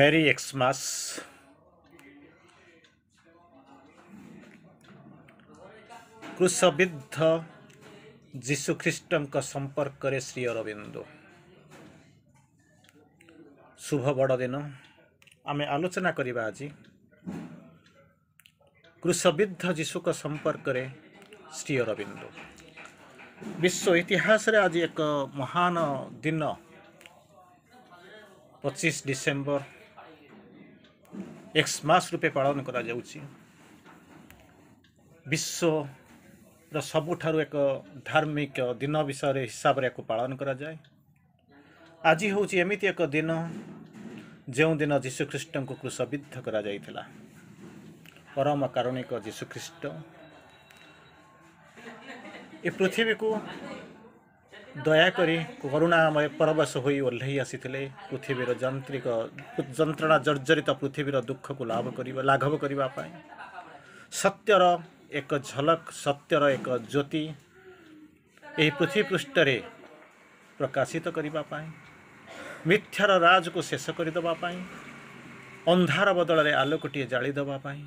Merry Xmas. କ୍ରୁଶବିଦ୍ଧ ଯୀଶୁଖ୍ରୀଷ୍ଟଙ୍କ ସମ୍ପର୍କରେ ଶ୍ରୀ ଅରବିନ୍ଦ ଶୁଭ ବଡ଼ଦିନ ଆମେ ଆଲୋଚନା କରିବା ଆଜି କ୍ରୁଶବିଦ୍ଧ ଯୀଶୁଙ୍କ ସମ୍ପର୍କରେ ଶ୍ରୀ ଅରବିନ୍ଦ ବିଶ୍ୱ ଇତିହାସରେ ଆଜି ଏକ ମହାନ ଦିନ ପଚିଶ ଡିସେମ୍ବର ଏକ୍ସମାସ୍ ରୂପେ ପାଳନ କରାଯାଉଛି ବିଶ୍ୱର ସବୁଠାରୁ ଏକ ଧାର୍ମିକ ଦିନ ବିଷୟରେ ହିସାବରେ ଏହାକୁ ପାଳନ କରାଯାଏ ଆଜି ହେଉଛି ଏମିତି ଏକ ଦିନ ଯେଉଁଦିନ ଯୀଶୁଖ୍ରୀଷ୍ଟଙ୍କୁ କୃଷବିଦ୍ଧ କରାଯାଇଥିଲା ପରମ କାରୁଣିକ ଯୀଶୁଖ୍ରୀଷ୍ଟ ଏ ପୃଥିବୀକୁ ଦୟାକରି କରୁଣାମୟ ପରବଶ ହୋଇ ଓହ୍ଲେଇ ଆସିଥିଲେ ପୃଥିବୀର ଯାନ୍ତ୍ରିକ ଯନ୍ତ୍ରଣା ଜର୍ଜରିତ ପୃଥିବୀର ଦୁଃଖକୁ ଲାଭ କରିବା ଲାଘବ କରିବା ପାଇଁ ସତ୍ୟର ଏକ ଝଲକ ସତ୍ୟର ଏକ ଜ୍ୟୋତି ଏହି ପୃଥିବୀ ପୃଷ୍ଠରେ ପ୍ରକାଶିତ କରିବା ପାଇଁ ମିଥ୍ୟାର ରାଜକୁ ଶେଷ କରିଦେବା ପାଇଁ ଅନ୍ଧାର ବଦଳରେ ଆଲୋକଟିଏ ଜାଳିଦେବା ପାଇଁ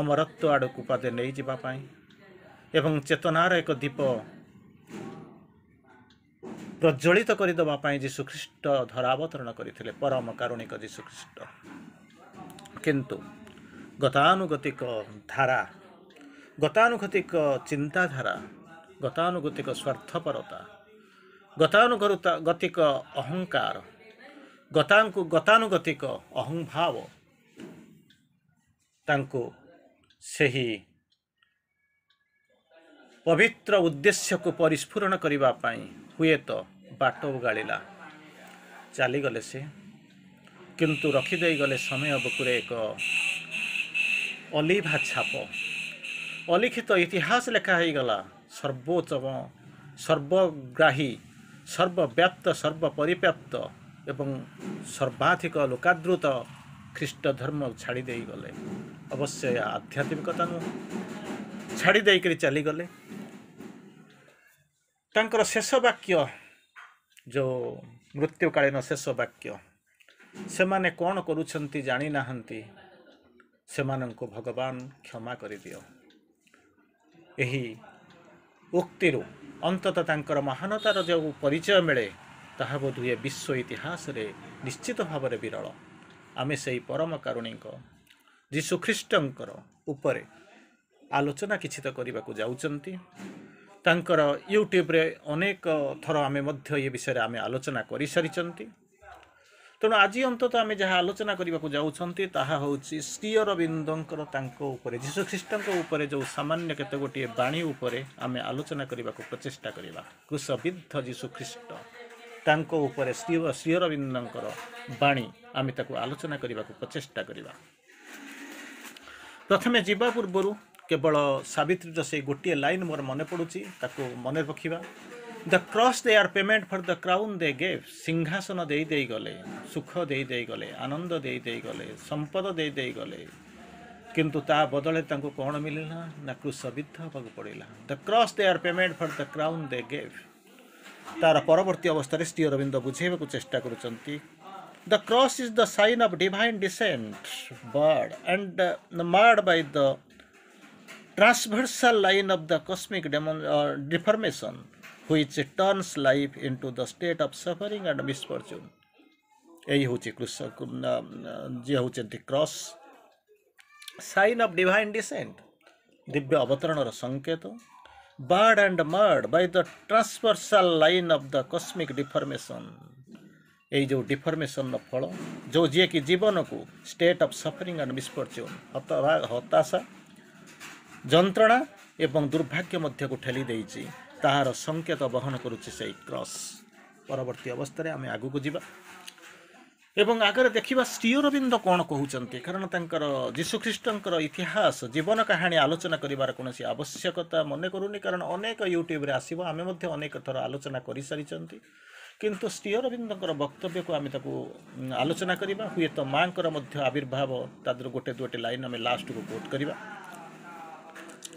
ଅମରତ୍ୱ ଆଡ଼କୁ ପାଦେ ନେଇଯିବା ପାଇଁ ଏବଂ ଚେତନାର ଏକ ଦୀପ ପ୍ରଜ୍ୱଳିତ କରିଦେବା ପାଇଁ ଯୀଶୁଖ୍ରୀଷ୍ଟ ଧରାବତରଣ କରିଥିଲେ ପରମ କାରୁଣିକ ଯୀଶୁଖ୍ରୀଷ୍ଟ କିନ୍ତୁ ଗତାନୁଗତିକ ଧାରା ଗତାନୁଗତିକ ଚିନ୍ତାଧାରା ଗତାନୁଗତିକ ସ୍ୱାର୍ଥପରତା ଗତାନୁଗତା ଗତିକ ଅହଙ୍କାର ଗତାଙ୍କୁ ଗତାନୁଗତିକ ଅହଂଭାବ ତାଙ୍କୁ ସେହି ପବିତ୍ର ଉଦ୍ଦେଶ୍ୟକୁ ପରିସ୍ଫୁରଣ କରିବା ପାଇଁ ହୁଏତ ବାଟ ଉଗାଳିଲା ଚାଲିଗଲେ ସେ କିନ୍ତୁ ରଖିଦେଇଗଲେ ସମୟ ବୁକୁରେ ଏକ ଅଲିଭା ଛାପ ଅଲିଖିତ ଇତିହାସ ଲେଖା ହୋଇଗଲା ସର୍ବୋତ୍ତମ ସର୍ବଗ୍ରାହୀ ସର୍ବବ୍ୟାପ୍ତ ସର୍ବପରିବ୍ୟାପ୍ତ ଏବଂ ସର୍ବାଧିକ ଲୋକାଦୃତ ଖ୍ରୀଷ୍ଟ ଧର୍ମ ଛାଡ଼ି ଦେଇଗଲେ ଅବଶ୍ୟ ଏହା ଆଧ୍ୟାତ୍ମିକତା ନୁହଁ ଛାଡ଼ି ଦେଇକରି ଚାଲିଗଲେ ତାଙ୍କର ଶେଷ ବାକ୍ୟ ଯେଉଁ ମୃତ୍ୟୁକାଳୀନ ଶେଷ ବାକ୍ୟ ସେମାନେ କ'ଣ କରୁଛନ୍ତି ଜାଣିନାହାନ୍ତି ସେମାନଙ୍କୁ ଭଗବାନ କ୍ଷମା କରିଦିଅ ଏହି ଉକ୍ତିରୁ ଅନ୍ତତଃ ତାଙ୍କର ମହାନତାର ଯେଉଁ ପରିଚୟ ମିଳେ ତାହା ବୋଧହୁଏ ବିଶ୍ୱ ଇତିହାସରେ ନିଶ୍ଚିତ ଭାବରେ ବିରଳ ଆମେ ସେହି ପରମକାରୁଣୀଙ୍କ ଯୀଶୁଖ୍ରୀଷ୍ଟଙ୍କର ଉପରେ ଆଲୋଚନା କିଛି ତ କରିବାକୁ ଯାଉଛନ୍ତି ତାଙ୍କର ୟୁଟ୍ୟୁବରେ ଅନେକ ଥର ଆମେ ମଧ୍ୟ ଏ ବିଷୟରେ ଆମେ ଆଲୋଚନା କରିସାରିଛନ୍ତି ତେଣୁ ଆଜି ଅନ୍ତତଃ ଆମେ ଯାହା ଆଲୋଚନା କରିବାକୁ ଯାଉଛନ୍ତି ତାହା ହେଉଛି ଶ୍ରୀଅରବିନ୍ଦଙ୍କର ତାଙ୍କ ଉପରେ ଯୀଶୁ ଖ୍ରୀଷ୍ଟଙ୍କ ଉପରେ ଯେଉଁ ସାମାନ୍ୟ କେତେ ଗୋଟିଏ ବାଣୀ ଉପରେ ଆମେ ଆଲୋଚନା କରିବାକୁ ପ୍ରଚେଷ୍ଟା କରିବା କୃଷବିଦ୍ଧ ଯୀଶୁଖ୍ରୀଷ୍ଟ ତାଙ୍କ ଉପରେ ଶ୍ରୀ ଶ୍ରୀଅରବିନ୍ଦଙ୍କର ବାଣୀ ଆମେ ତାକୁ ଆଲୋଚନା କରିବାକୁ ପ୍ରଚେଷ୍ଟା କରିବା ପ୍ରଥମେ ଯିବା ପୂର୍ବରୁ केवल सबित्री र सोटे लैन मनै पडुँचि मन the cross they are payment for the crown the गेफ्ट सिंहासन गले सुखले आनन्द गले सम्पदले कि तदले तिलाविद्ध हेर्नु पड्ला cross they are payment for the crown the gave तार पवर्ती अवस्था स्ती अरविन्द बुझैवाकु चेष्टा गर्ुन चाहिँ the cross is the sign of divine descent barred and the marred by the transversal line of the cosmic uh, deformation which turns life into the state of suffering and misfortune. This is the cross. Sign of divine descent. Divya avatarana sanketo. Bad and mud by the transversal line of the cosmic deformation. এই যে deformation ন ফল যে কি জীবন কু state of suffering and misfortune হতাশা ଯନ୍ତ୍ରଣା ଏବଂ ଦୁର୍ଭାଗ୍ୟ ମଧ୍ୟକୁ ଠେଲି ଦେଇଛି ତାହାର ସଂକେତ ବହନ କରୁଛି ସେଇ କ୍ରସ୍ ପରବର୍ତ୍ତୀ ଅବସ୍ଥାରେ ଆମେ ଆଗକୁ ଯିବା ଏବଂ ଆଗରେ ଦେଖିବା ଶ୍ରୀ ଅରବିନ୍ଦ କ'ଣ କହୁଛନ୍ତି କାରଣ ତାଙ୍କର ଯୀଶୁଖ୍ରୀଷ୍ଟଙ୍କର ଇତିହାସ ଜୀବନ କାହାଣୀ ଆଲୋଚନା କରିବାର କୌଣସି ଆବଶ୍ୟକତା ମନେ କରୁନି କାରଣ ଅନେକ ୟୁଟ୍ୟୁବରେ ଆସିବ ଆମେ ମଧ୍ୟ ଅନେକ ଥର ଆଲୋଚନା କରିସାରିଛନ୍ତି କିନ୍ତୁ ଶ୍ରୀ ଅରବିନ୍ଦଙ୍କର ବକ୍ତବ୍ୟକୁ ଆମେ ତାକୁ ଆଲୋଚନା କରିବା ହୁଏତ ମାଆଙ୍କର ମଧ୍ୟ ଆବିର୍ଭାବ ତା ଦେହରୁ ଗୋଟେ ଦୁଇଟି ଲାଇନ୍ ଆମେ ଲାଷ୍ଟକୁ କୋଟ୍ କରିବା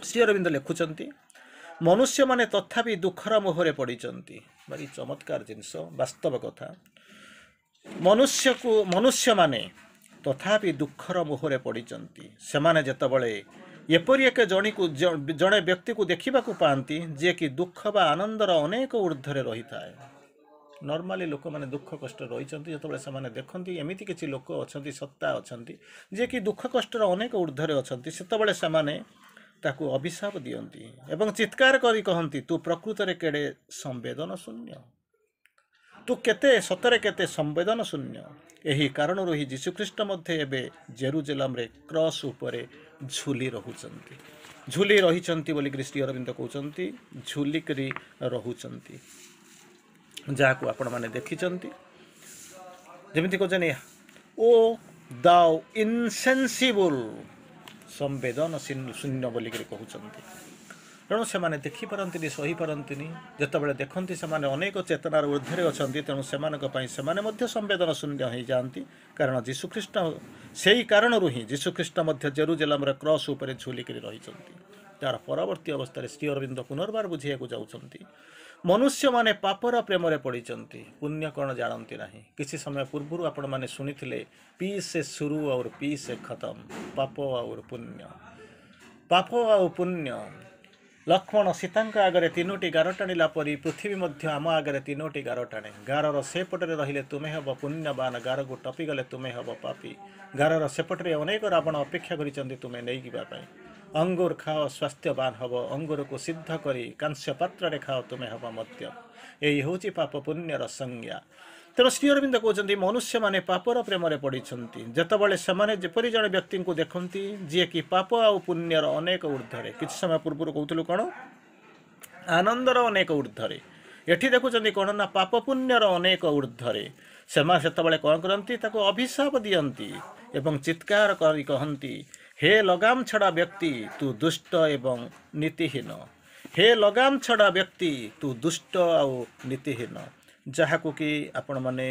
ଶ୍ରୀ ଅରବିନ୍ଦ ଲେଖୁଛନ୍ତି ମନୁଷ୍ୟମାନେ ତଥାପି ଦୁଃଖର ମୋହରେ ପଡ଼ିଛନ୍ତି ଭାରି ଚମତ୍କାର ଜିନିଷ ବାସ୍ତବ କଥା ମନୁଷ୍ୟକୁ ମନୁଷ୍ୟମାନେ ତଥାପି ଦୁଃଖର ମୋହରେ ପଡ଼ିଛନ୍ତି ସେମାନେ ଯେତେବେଳେ ଏପରି ଏକ ଜଣିକୁ ଜଣେ ବ୍ୟକ୍ତିକୁ ଦେଖିବାକୁ ପାଆନ୍ତି ଯିଏକି ଦୁଃଖ ବା ଆନନ୍ଦର ଅନେକ ଉର୍ଦ୍ଧ୍ୱରେ ରହିଥାଏ ନର୍ମାଲି ଲୋକମାନେ ଦୁଃଖ କଷ୍ଟ ରହିଛନ୍ତି ଯେତେବେଳେ ସେମାନେ ଦେଖନ୍ତି ଏମିତି କିଛି ଲୋକ ଅଛନ୍ତି ସତ୍ତା ଅଛନ୍ତି ଯିଏକି ଦୁଃଖ କଷ୍ଟର ଅନେକ ଉର୍ଦ୍ଧ୍ୱରେ ଅଛନ୍ତି ସେତେବେଳେ ସେମାନେ ତାକୁ ଅଭିଶାପ ଦିଅନ୍ତି ଏବଂ ଚିତ୍କାର କରି କହନ୍ତି ତୁ ପ୍ରକୃତରେ କେଡ଼େ ସମ୍ବେଦନ ଶୂନ୍ୟ ତୁ କେତେ ସତରେ କେତେ ସମ୍ବେଦନ ଶୂନ୍ୟ ଏହି କାରଣରୁ ହିଁ ଯୀଶୁଖ୍ରୀଷ୍ଟ ମଧ୍ୟ ଏବେ ଜେରୁଜେଲମ୍ରେ କ୍ରସ୍ ଉପରେ ଝୁଲି ରହୁଛନ୍ତି ଝୁଲି ରହିଛନ୍ତି ବୋଲିକରି ଶ୍ରୀ ଅରବିନ୍ଦ କହୁଛନ୍ତି ଝୁଲିକରି ରହୁଛନ୍ତି ଯାହାକୁ ଆପଣମାନେ ଦେଖିଛନ୍ତି ଯେମିତି କହୁଛନ୍ତି ଓ ଦ ଇନ୍ସେନ୍ସିବୁଲ୍ सम्वेदनशील शून्य बोलिक तेतनार उर्धीर अनि तेणुपे संवेदन शून्य हुँदै किन जीशुख्रिष्टै कारण हिँड जीशुख्रिष्टम्र क्रस उप झुलिक रहिर पर्वर्ती अवस्था श्री अरिन्द पुनर्वार बुझेको जाऊँ ମନୁଷ୍ୟମାନେ ପାପର ପ୍ରେମରେ ପଡ଼ିଛନ୍ତି ପୁଣ୍ୟ କ'ଣ ଜାଣନ୍ତି ନାହିଁ କିଛି ସମୟ ପୂର୍ବରୁ ଆପଣମାନେ ଶୁଣିଥିଲେ ପି ସେ ସୁରୁ ଆଉ ପି ସେ ଖତମ ପାପ ଆଉ ପୁଣ୍ୟ ପାପ ଆଉ ପୁଣ୍ୟ ଲକ୍ଷ୍ମଣ ସୀତାଙ୍କ ଆଗରେ ତିନୋଟି ଗାର ଟାଣିଲା ପରି ପୃଥିବୀ ମଧ୍ୟ ଆମ ଆଗରେ ତିନୋଟି ଗାର ଟାଣେ ଗାରର ସେପଟରେ ରହିଲେ ତୁମେ ହେବ ପୁଣ୍ୟବାନ ଗାରକୁ ଟପିଗଲେ ତୁମେ ହେବ ପାପି ଗାରର ସେପଟରେ ଅନେକ ରାବଣ ଅପେକ୍ଷା କରିଛନ୍ତି ତୁମେ ନେଇଯିବା ପାଇଁ ଅଙ୍ଗୁର ଖାଅ ସ୍ୱାସ୍ଥ୍ୟବାନ ହେବ ଅଙ୍ଗୁରକୁ ସିଦ୍ଧ କରି କାଂସ୍ୟ ପାତ୍ରରେ ଖାଅ ତୁମେ ହେବ ମଧ୍ୟ ଏହି ହେଉଛି ପାପ ପୁଣ୍ୟର ସଂଜ୍ଞା ତେଣୁ ଶ୍ରୀ ଅରବିନ୍ଦ କହୁଛନ୍ତି ମନୁଷ୍ୟମାନେ ପାପର ପ୍ରେମରେ ପଡ଼ିଛନ୍ତି ଯେତେବେଳେ ସେମାନେ ଯେପରି ଜଣେ ବ୍ୟକ୍ତିଙ୍କୁ ଦେଖନ୍ତି ଯିଏକି ପାପ ଆଉ ପୁଣ୍ୟର ଅନେକ ଉର୍ଦ୍ଧ୍ୱରେ କିଛି ସମୟ ପୂର୍ବରୁ କହୁଥିଲୁ କ'ଣ ଆନନ୍ଦର ଅନେକ ଉର୍ଦ୍ଧ୍ୱରେ ଏଠି ଦେଖୁଛନ୍ତି କ'ଣ ନା ପାପ ପୁଣ୍ୟର ଅନେକ ଉର୍ଦ୍ଧ୍ୱରେ ସେମାନେ ସେତେବେଳେ କ'ଣ କରନ୍ତି ତାକୁ ଅଭିଶାପ ଦିଅନ୍ତି ଏବଂ ଚିତ୍କାର କରି କହନ୍ତି হে লগাম ছড়া ব্যক্তি তু দুষ্ট এবং নীতিহীন হে ଲଗାମ ଛଡ଼ା ବ୍ୟକ୍ତି ତୁ ଦୁଷ୍ଟ ଆଉ ନୀତିହୀନ ଯାହାକୁ କି ଆପଣମାନେ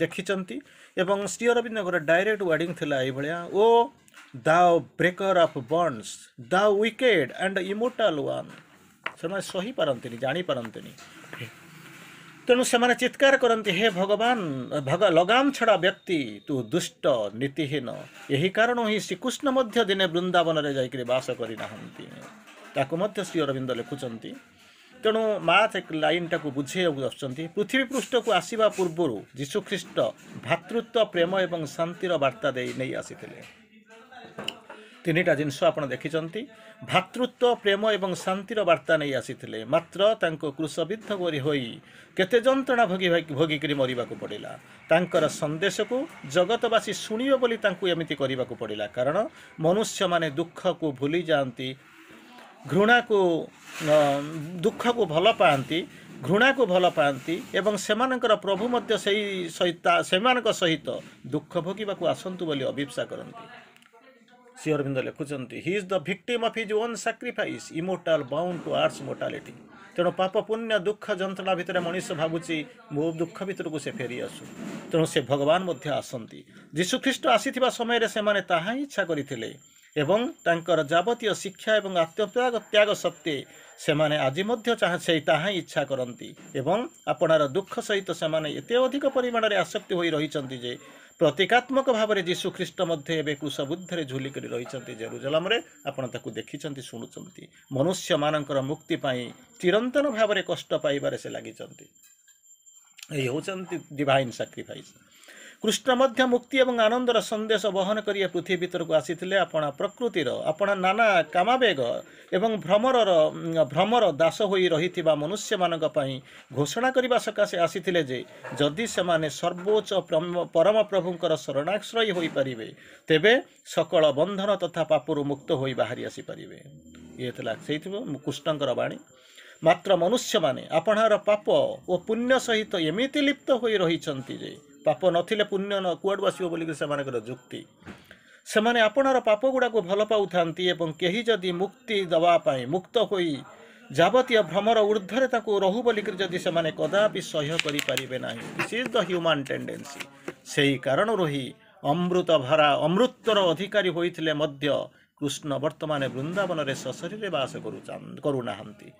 ଦେଖିଛନ୍ତି ଏବଂ ଶ୍ରୀ ଅରବିନ୍ଦଙ୍କର ଡାଇରେକ୍ଟ ୱାର୍ଡ଼ିଂ ଥିଲା ଏଇଭଳିଆ O thou breaker of bonds thou wicked and immortal one ସେମାନେ ସହିପାରନ୍ତିନି ଜାଣିପାରନ୍ତିନି ତେଣୁ ସେମାନେ ଚିତ୍କାର କରନ୍ତି ହେ ଭଗବାନ ଲଗାମ ଛଡ଼ା ବ୍ୟକ୍ତି ତୁ ଦୁଷ୍ଟ ନୀତିହୀନ ଏହି କାରଣ ହିଁ ଶ୍ରୀକୃଷ୍ଣ ମଧ୍ୟ ଦିନେ ବୃନ୍ଦାବନରେ ଯାଇକରି ବାସ କରିନାହାନ୍ତି ତାକୁ ମଧ୍ୟ ଶ୍ରୀ ଅରବିନ୍ଦ ଲେଖୁଛନ୍ତି ତେଣୁ ମା ସେ ଲାଇନ୍ଟାକୁ ବୁଝେଇବାକୁ ଆସୁଛନ୍ତି ପୃଥିବୀ ପୃଷ୍ଠକୁ ଆସିବା ପୂର୍ବରୁ ଯୀଶୁଖ୍ରୀଷ୍ଟ ଭ୍ରାତୃତ୍ୱ ପ୍ରେମ ଏବଂ ଶାନ୍ତିର ବାର୍ତ୍ତା ଦେଇ ନେଇ ଆସିଥିଲେ ତିନିଟା ଜିନିଷ ଆପଣ ଦେଖିଛନ୍ତି ଭ୍ରାତୃତ୍ୱ ପ୍ରେମ ଏବଂ ଶାନ୍ତିର ବାର୍ତ୍ତା ନେଇ ଆସିଥିଲେ ମାତ୍ର ତାଙ୍କୁ କୃଷବିଦ୍ଧ ପରି ହୋଇ କେତେ ଯନ୍ତ୍ରଣା ଭୋଗି ଭୋଗିକରି ମରିବାକୁ ପଡ଼ିଲା ତାଙ୍କର ସନ୍ଦେଶକୁ ଜଗତବାସୀ ଶୁଣିବ ବୋଲି ତାଙ୍କୁ ଏମିତି କରିବାକୁ ପଡ଼ିଲା କାରଣ ମନୁଷ୍ୟମାନେ ଦୁଃଖକୁ ଭୁଲି ଯାଆନ୍ତି ଘୃଣାକୁ ଦୁଃଖକୁ ଭଲ ପାଆନ୍ତି ଘୃଣାକୁ ଭଲ ପାଆନ୍ତି ଏବଂ ସେମାନଙ୍କର ପ୍ରଭୁ ମଧ୍ୟ ସେଇ ସହିତ ସେମାନଙ୍କ ସହିତ ଦୁଃଖ ଭୋଗିବାକୁ ଆସନ୍ତୁ ବୋଲି ଅଭିପ୍ସା କରନ୍ତି ଶ୍ରୀ ଅରବିନ୍ଦ ଲେଖୁଛନ୍ତି he is the victim of his own sacrifice immortal bound to earth's mortality ତେଣୁ ପାପ ପୁଣ୍ୟ ଦୁଃଖ ଯନ୍ତ୍ରଣା ଭିତରେ ମଣିଷ ଭାବୁଛି ମୋ ଦୁଃଖ ଭିତରକୁ ସେ ଫେରିଆସୁ ତେଣୁ ସେ ଭଗବାନ ମଧ୍ୟ ଆସନ୍ତି ଯୀଶୁଖ୍ରୀଷ୍ଟ ଆସିଥିବା ସମୟରେ ସେମାନେ ତାହା ହିଁ ଇଚ୍ଛା କରିଥିଲେ ଏବଂ ତାଙ୍କର ଯାବତୀୟ ଶିକ୍ଷା ଏବଂ ଆତ୍ମତ୍ୟାଗ ତ୍ୟାଗ ସତ୍ତ୍ୱେ ସେମାନେ ଆଜି ମଧ୍ୟ ଚାହା ସେଇ ତାହା ହିଁ ଇଚ୍ଛା କରନ୍ତି ଏବଂ ଆପଣାର ଦୁଃଖ ସହିତ ସେମାନେ ଏତେ ଅଧିକ ପରିମାଣରେ ଆସକ୍ତି ହୋଇ ରହିଛନ୍ତି ଯେ ପ୍ରତୀକାତ୍ମକ ଭାବରେ ଯୀଶୁଖ୍ରୀଷ୍ଟ ମଧ୍ୟ ଏବେ କୁଶବୁଦ୍ଧରେ ଝୁଲିକରି ରହିଛନ୍ତି ଜେରୁଜେଲମ୍ରେ ଆପଣ ତାକୁ ଦେଖିଛନ୍ତି ଶୁଣୁଛନ୍ତି ମନୁଷ୍ୟମାନଙ୍କର ମୁକ୍ତି ପାଇଁ ଚିରନ୍ତନ ଭାବରେ କଷ୍ଟ ପାଇବାରେ ସେ ଲାଗିଛନ୍ତି ଏ ହେଉଛନ୍ତି ଡିଭାଇନ୍ ସାକ୍ରିଫାଇସ୍ କୃଷ୍ଣ ମଧ୍ୟ ମୁକ୍ତି ଏବଂ ଆନନ୍ଦର ସନ୍ଦେଶ ବହନ କରି ଏ ପୃଥିବୀ ଭିତରକୁ ଆସିଥିଲେ ଆପଣା ପ୍ରକୃତିର ଆପଣା ନାନା କାମାବେଗ ଏବଂ ଭ୍ରମରର ଭ୍ରମର ଦାସ ହୋଇ ରହିଥିବା ମନୁଷ୍ୟମାନଙ୍କ ପାଇଁ ଘୋଷଣା କରିବା ସକାଶେ ଆସିଥିଲେ ଯେ ଯଦି ସେମାନେ ସର୍ବୋଚ୍ଚ ପରମପ୍ରଭୁଙ୍କର ଶରଣାଶ୍ରୟୀ ହୋଇପାରିବେ ତେବେ ସକଳ ବନ୍ଧନ ତଥା ପାପରୁ ମୁକ୍ତ ହୋଇ ବାହାରି ଆସିପାରିବେ ଇଏ ଥିଲା ସେଇଥି କୃଷ୍ଣଙ୍କର ବାଣୀ ମାତ୍ର ମନୁଷ୍ୟମାନେ ଆପଣାର ପାପ ଓ ପୁଣ୍ୟ ସହିତ ଏମିତି ଲିପ୍ତ ହୋଇ ରହିଛନ୍ତି ଯେ ପାପ ନଥିଲେ ପୁଣ୍ୟ ନ କୁଆଡ଼ୁ ଆସିବ ବୋଲିକି ସେମାନଙ୍କର ଯୁକ୍ତି ସେମାନେ ଆପଣାର ପାପ ଗୁଡ଼ାକୁ ଭଲ ପାଉଥାନ୍ତି ଏବଂ କେହି ଯଦି ମୁକ୍ତି ଦେବା ପାଇଁ ମୁକ୍ତ ହୋଇ ଯାବତୀୟ ଭ୍ରମର ଉର୍ଦ୍ଧ୍ୱରେ ତାକୁ ରହୁ ବୋଲିକରି ଯଦି ସେମାନେ କଦାପି ସହ୍ୟ କରିପାରିବେ ନାହିଁ this is the human tendency ସେହି କାରଣରୁ ହିଁ ଅମୃତ ଭରା ଅମୃତର ଅଧିକାରୀ ହୋଇଥିଲେ ମଧ୍ୟ କୃଷ୍ଣ ବର୍ତ୍ତମାନ ବୃନ୍ଦାବନରେ ଶଶରୀରେ ବାସ କରୁ କରୁନାହାନ୍ତି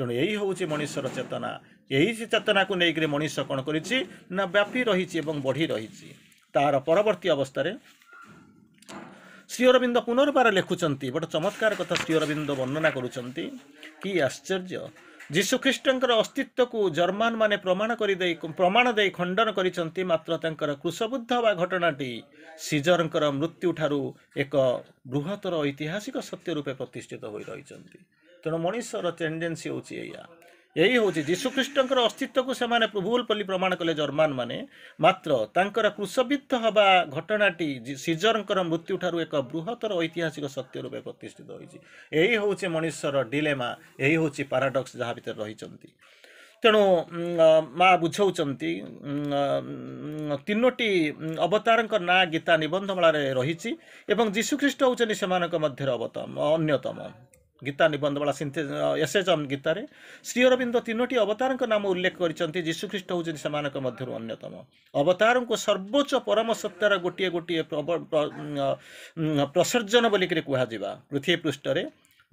ତେଣୁ ଏହି ହେଉଛି ମଣିଷର ଚେତନା ଏହି ଚେତନାକୁ ନେଇକରି ମଣିଷ କ'ଣ କରିଛି ନା ବ୍ୟାପି ରହିଛି ଏବଂ ବଢ଼ି ରହିଛି ତାହାର ପରବର୍ତ୍ତୀ ଅବସ୍ଥାରେ ଶ୍ରୀ ଅରବିନ୍ଦ ପୁନର୍ବାର ଲେଖୁଛନ୍ତି ଗୋଟେ ଚମତ୍କାର କଥା ଶ୍ରୀ ଅରବିନ୍ଦ ବର୍ଣ୍ଣନା କରୁଛନ୍ତି କି ଆଶ୍ଚର୍ଯ୍ୟ ଯୀଶୁଖ୍ରୀଷ୍ଟଙ୍କର ଅସ୍ତିତ୍ୱକୁ ଜର୍ମାନମାନେ ପ୍ରମାଣ କରିଦେଇ ପ୍ରମାଣ ଦେଇ ଖଣ୍ଡନ କରିଛନ୍ତି ମାତ୍ର ତାଙ୍କର କୃଷବୁଦ୍ଧ ବା ଘଟଣାଟି ସିଜରଙ୍କର ମୃତ୍ୟୁଠାରୁ ଏକ ବୃହତ୍ତର ଐତିହାସିକ ସତ୍ୟ ରୂପେ ପ୍ରତିଷ୍ଠିତ ହୋଇ ରହିଛନ୍ତି ତେଣୁ ମଣିଷର ଟେଣ୍ଡେନ୍ସି ହେଉଛି ଏଇଆ ଏହି ହେଉଛି ଯୀଶୁଖ୍ରୀଷ୍ଟଙ୍କର ଅସ୍ତିତ୍ୱକୁ ସେମାନେ ପ୍ରଭୁଲ ବୋଲି ପ୍ରମାଣ କଲେ ଜର୍ମାନ ମାନେ ମାତ୍ର ତାଙ୍କର କୃଷବିତ୍ତ ହେବା ଘଟଣାଟି ସିଜରଙ୍କର ମୃତ୍ୟୁ ଠାରୁ ଏକ ବୃହତ୍ତର ଐତିହାସିକ ସତ୍ୟ ରୂପେ ପ୍ରତିଷ୍ଠିତ ହୋଇଛି ଏହି ହେଉଛି ମଣିଷର ଡିଲେମା ଏହି ହେଉଛି ପାରାଡକ୍ସ ଯାହା ଭିତରେ ରହିଛନ୍ତି ତେଣୁ ମା ବୁଝାଉଛନ୍ତି ତିନୋଟି ଅବତାରଙ୍କ ନାଁ ଗୀତା ନିବନ୍ଧମାଳାରେ ରହିଛି ଏବଂ ଯୀଶୁଖ୍ରୀଷ୍ଟ ହେଉଛନ୍ତି ସେମାନଙ୍କ ମଧ୍ୟରେ ଅବତମ ଅନ୍ୟତମ ଗୀତା ନିବନ୍ଧବାଳା ସିନ୍ଥେ ଏସ୍ଏଚ୍ଏମ୍ ଗୀତାରେ ଶ୍ରୀ ଅରବିନ୍ଦ ତିନୋଟି ଅବତାରଙ୍କ ନାମ ଉଲ୍ଲେଖ କରିଛନ୍ତି ଯୀଶୁଖ୍ରୀଷ୍ଟ ହେଉଛନ୍ତି ସେମାନଙ୍କ ମଧ୍ୟରୁ ଅନ୍ୟତମ ଅବତାରଙ୍କୁ ସର୍ବୋଚ୍ଚ ପରମସତ୍ୟର ଗୋଟିଏ ଗୋଟିଏ ପ୍ରସର୍ଜନ ବୋଲିକରି କୁହାଯିବା ପୃଥିବୀ ପୃଷ୍ଠରେ